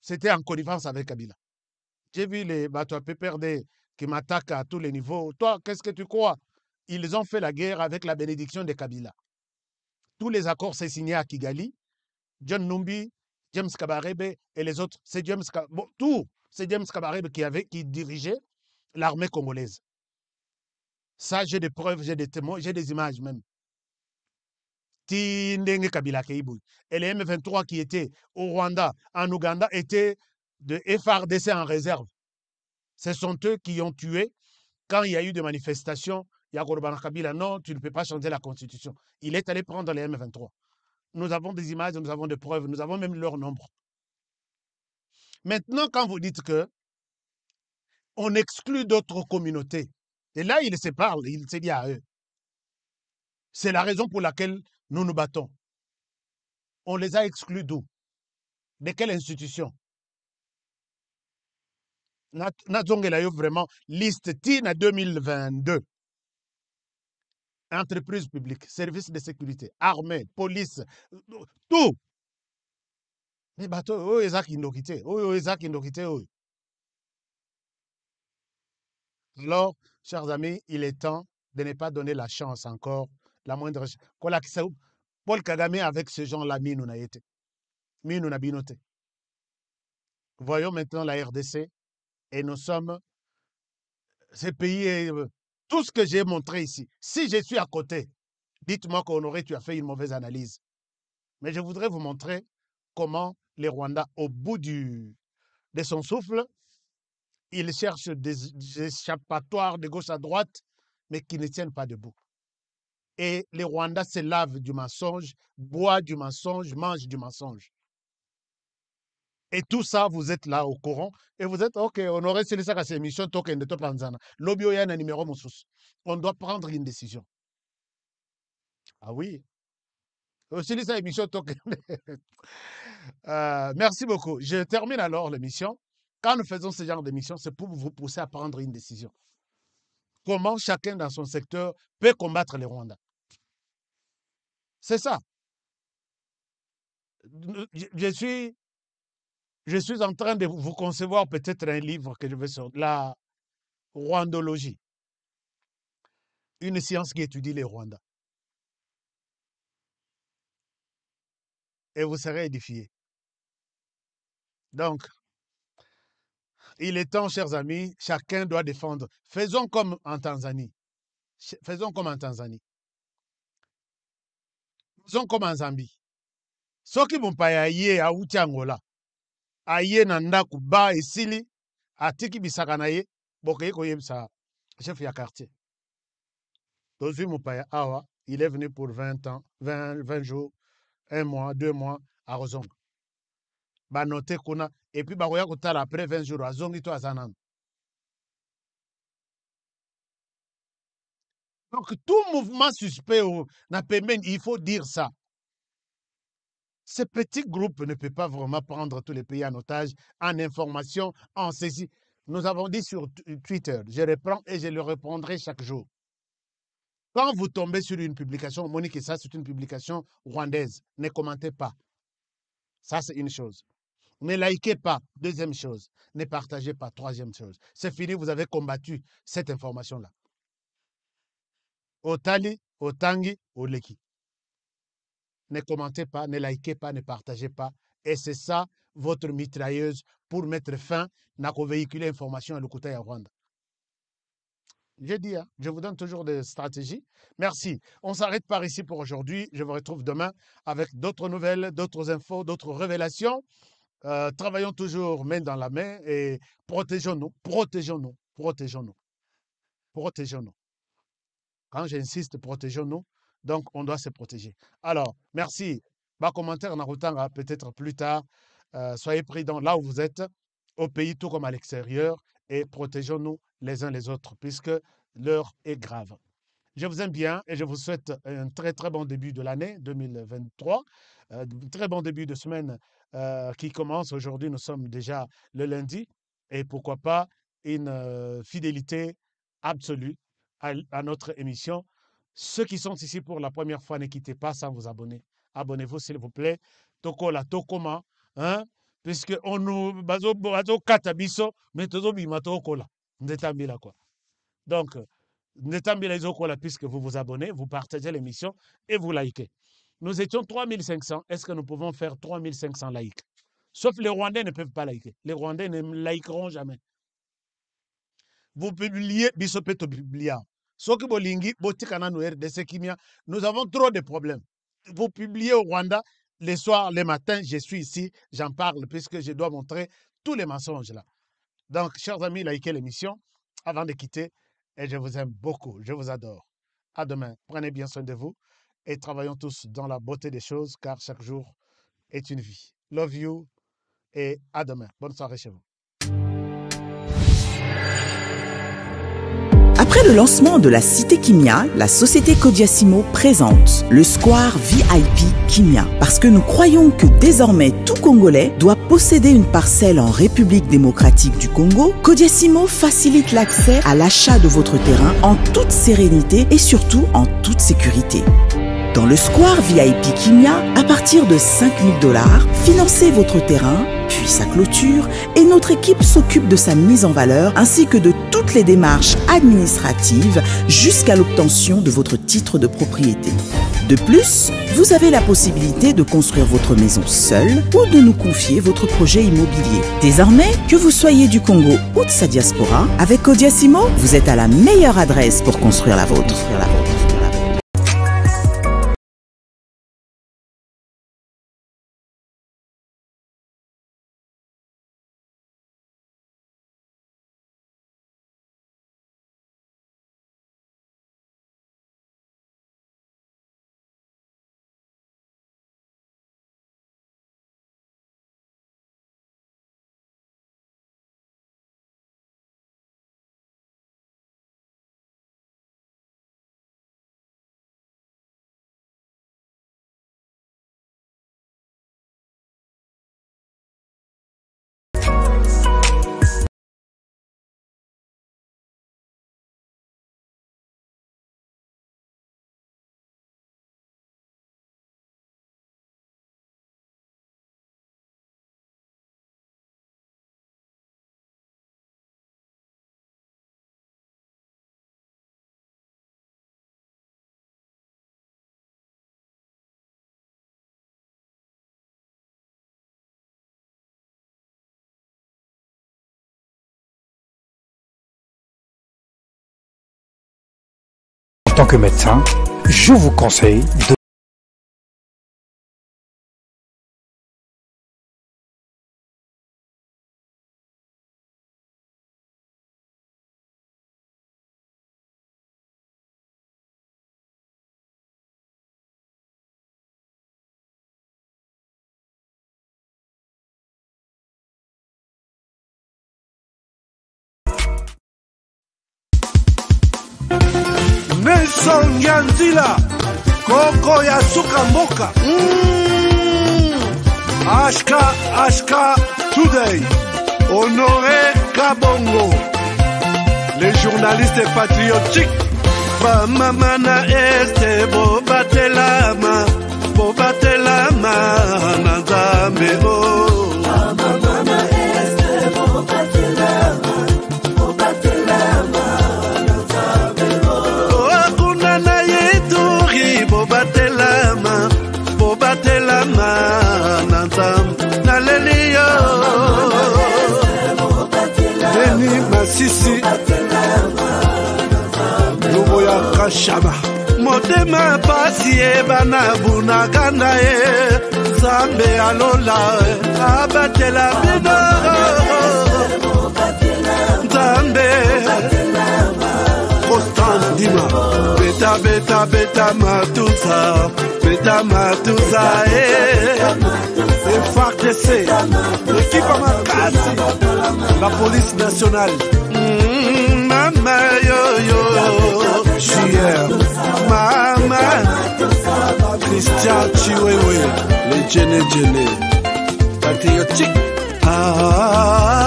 c'était en connivence avec Kabila. J'ai vu les bateaux à des qui m'attaquent à tous les niveaux. Toi, qu'est-ce que tu crois Ils ont fait la guerre avec la bénédiction de Kabila. Tous les accords s'est signé à Kigali. John Numbi, James Kabarebe et les autres, c'est James Kabarebe, tout, c'est James qui, avait, qui dirigeait l'armée congolaise. Ça, j'ai des preuves, j'ai des témoins, j'ai des images même. Et les M23 qui étaient au Rwanda, en Ouganda, étaient de FRDC en réserve. Ce sont eux qui ont tué. Quand il y a eu des manifestations, il y a Kabila, non, tu ne peux pas changer la constitution. Il est allé prendre les M23. Nous avons des images, nous avons des preuves, nous avons même leur nombre. Maintenant, quand vous dites que on exclut d'autres communautés, et là, il se parle, il se dit à eux. C'est la raison pour laquelle nous nous battons. On les a exclus d'où De quelle institution yo vraiment liste ti 2022 entreprise publique service de sécurité armée police euh, tout Mais bato oyo oh, eza nous te oh, oh, alors chers amis il est temps de ne pas donner la chance encore la moindre chance. paul kagame avec ce genre là nous na été, été na voyons maintenant la rdc et nous sommes ce pays euh, tout ce que j'ai montré ici. Si je suis à côté, dites-moi qu'Honoré, tu as fait une mauvaise analyse. Mais je voudrais vous montrer comment les Rwandais, au bout du, de son souffle, ils cherchent des échappatoires de gauche à droite, mais qui ne tiennent pas debout. Et les Rwandais se lavent du mensonge, boivent du mensonge, mangent du mensonge. Et tout ça, vous êtes là au courant. Et vous êtes, OK, on aurait ça à ces émissions, token de Topanzana. L'obio un numéro, On doit prendre une décision. Ah oui. ça euh, émission token. Euh, merci beaucoup. Je termine alors l'émission. Quand nous faisons ce genre d'émission, c'est pour vous pousser à prendre une décision. Comment chacun dans son secteur peut combattre les Rwandais. C'est ça. Je suis je suis en train de vous concevoir peut-être un livre que je vais sortir, la rwandologie, une science qui étudie les Rwandais. Et vous serez édifiés. Donc, il est temps, chers amis, chacun doit défendre. Faisons comme en Tanzanie. Faisons comme en Tanzanie. Faisons comme en Zambie. Ce qui vont pas à aye na ndako ba esili atiki bisaka na ye bokoki koyebisa chef ya quartier tozwi mopaya awa il est venu pour 20 ans 20, 20 jours un mois 2 mois Ba banote kuna et puis bakoya kotala après 20 jours azongi to aza nanu donc tout mouvement suspect na pembeni il faut dire ça ce petit groupe ne peut pas vraiment prendre tous les pays en otage, en information, en saisie. Nous avons dit sur euh, Twitter, je reprends et je le reprendrai chaque jour. Quand vous tombez sur une publication, Monique, ça c'est une publication rwandaise, ne commentez pas. Ça c'est une chose. Ne likez pas, deuxième chose. Ne partagez pas, troisième chose. C'est fini, vous avez combattu cette information-là. Otali, Otangi, Oleki ne commentez pas, ne likez pas, ne partagez pas. Et c'est ça votre mitrailleuse pour mettre fin à véhiculer information à l'Okuta Rwanda. J'ai dit, hein, je vous donne toujours des stratégies. Merci. On s'arrête par ici pour aujourd'hui. Je vous retrouve demain avec d'autres nouvelles, d'autres infos, d'autres révélations. Euh, travaillons toujours main dans la main et protégeons-nous, protégeons-nous, protégeons-nous, protégeons-nous. Quand j'insiste, protégeons-nous, donc, on doit se protéger. Alors, merci. Ma commentaire en hein, peut-être plus tard. Euh, soyez prudents là où vous êtes, au pays tout comme à l'extérieur, et protégeons-nous les uns les autres, puisque l'heure est grave. Je vous aime bien et je vous souhaite un très très bon début de l'année 2023, un euh, très bon début de semaine euh, qui commence. Aujourd'hui, nous sommes déjà le lundi et pourquoi pas une fidélité absolue à notre émission ceux qui sont ici pour la première fois, ne quittez pas sans vous abonner. Abonnez-vous, s'il vous plaît. Tokola, Tokoma, hein? puisque on nous Bazo katabiso. mais quoi donc puisque vous vous abonnez vous partagez l'émission et vous likez nous étions 3500 est-ce que nous pouvons faire 3500 likes sauf les rwandais ne peuvent pas liker les rwandais ne likeront jamais vous publiez biso peto soki bolingi botikana nous nous avons trop de problèmes vous publiez au Rwanda les soirs les matins je suis ici j'en parle puisque je dois montrer tous les mensonges là donc chers amis likez l'émission avant de quitter et je vous aime beaucoup je vous adore à demain prenez bien soin de vous et travaillons tous dans la beauté des choses car chaque jour est une vie love you et à demain bonne soirée chez vous Après le lancement de la Cité Kimia, la société Kodiasimo présente le Square VIP Kimia. Parce que nous croyons que désormais tout Congolais doit posséder une parcelle en République démocratique du Congo, Kodiasimo facilite l'accès à l'achat de votre terrain en toute sérénité et surtout en toute sécurité. Dans le square VIP Kimia, à partir de 5000 dollars, financez votre terrain, puis sa clôture, et notre équipe s'occupe de sa mise en valeur ainsi que de toutes les démarches administratives jusqu'à l'obtention de votre titre de propriété. De plus, vous avez la possibilité de construire votre maison seule ou de nous confier votre projet immobilier. Désormais, que vous soyez du Congo ou de sa diaspora, avec Odiasimo, vous êtes à la meilleure adresse pour Construire la vôtre. médecin, je vous conseille de son ya nzila koko ya suka mboka mm. ashka ashka today honoré kabongo les journalistes patriotiques bamama na este bobatelama bobatelama na nzambe o oh. sisi lobo ya kashaba motema pasi ebana bunaka na ye nzambe alola abatela bino nzambe constant dima beta beta beta matuza beta matuza e eh. encaissé. L'équipe en passe. La police nationale. Mmh, mama yo yo. Chiem. Mama. Christian Chiwewe. Les Jene Jene. Patriotique. Ah. ah, ah.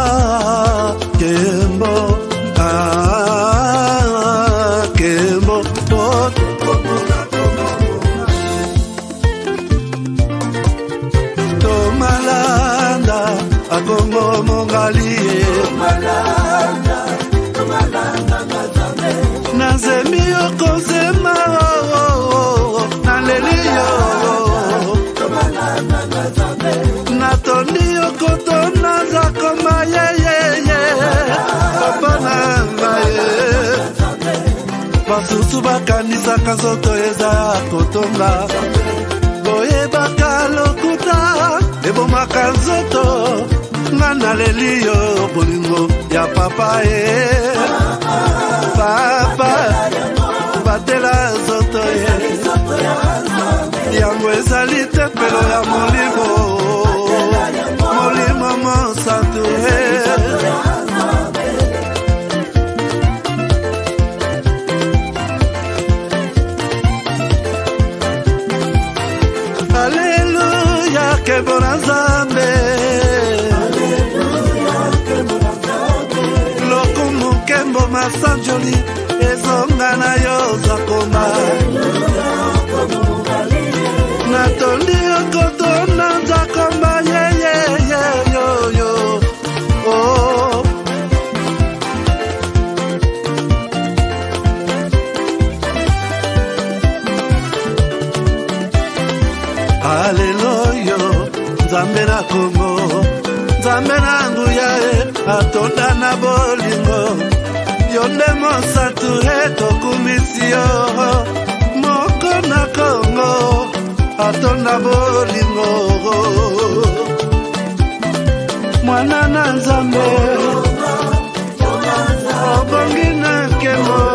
koto naza koma yeyeye papa na ngaye basusu bakanisaka nzoto eza ya kotonga boyebaka lokuta ebomaka nzoto nga naleli yo bolingo ya papa ye papa batela nzoto ye yango ezali tempelo ya molimo molimo mosantu ye ya sanjoli ezonga na yo zakoma natondi okoto na nzakomba yeyeyeyoyo oh. aleloyo nzambe na kongo nzambe na nguya e atonda na bolingo yo nde mosatue tokumisi yo moko na kongo atonda bolingo mwana na nzambe obongi na nkembo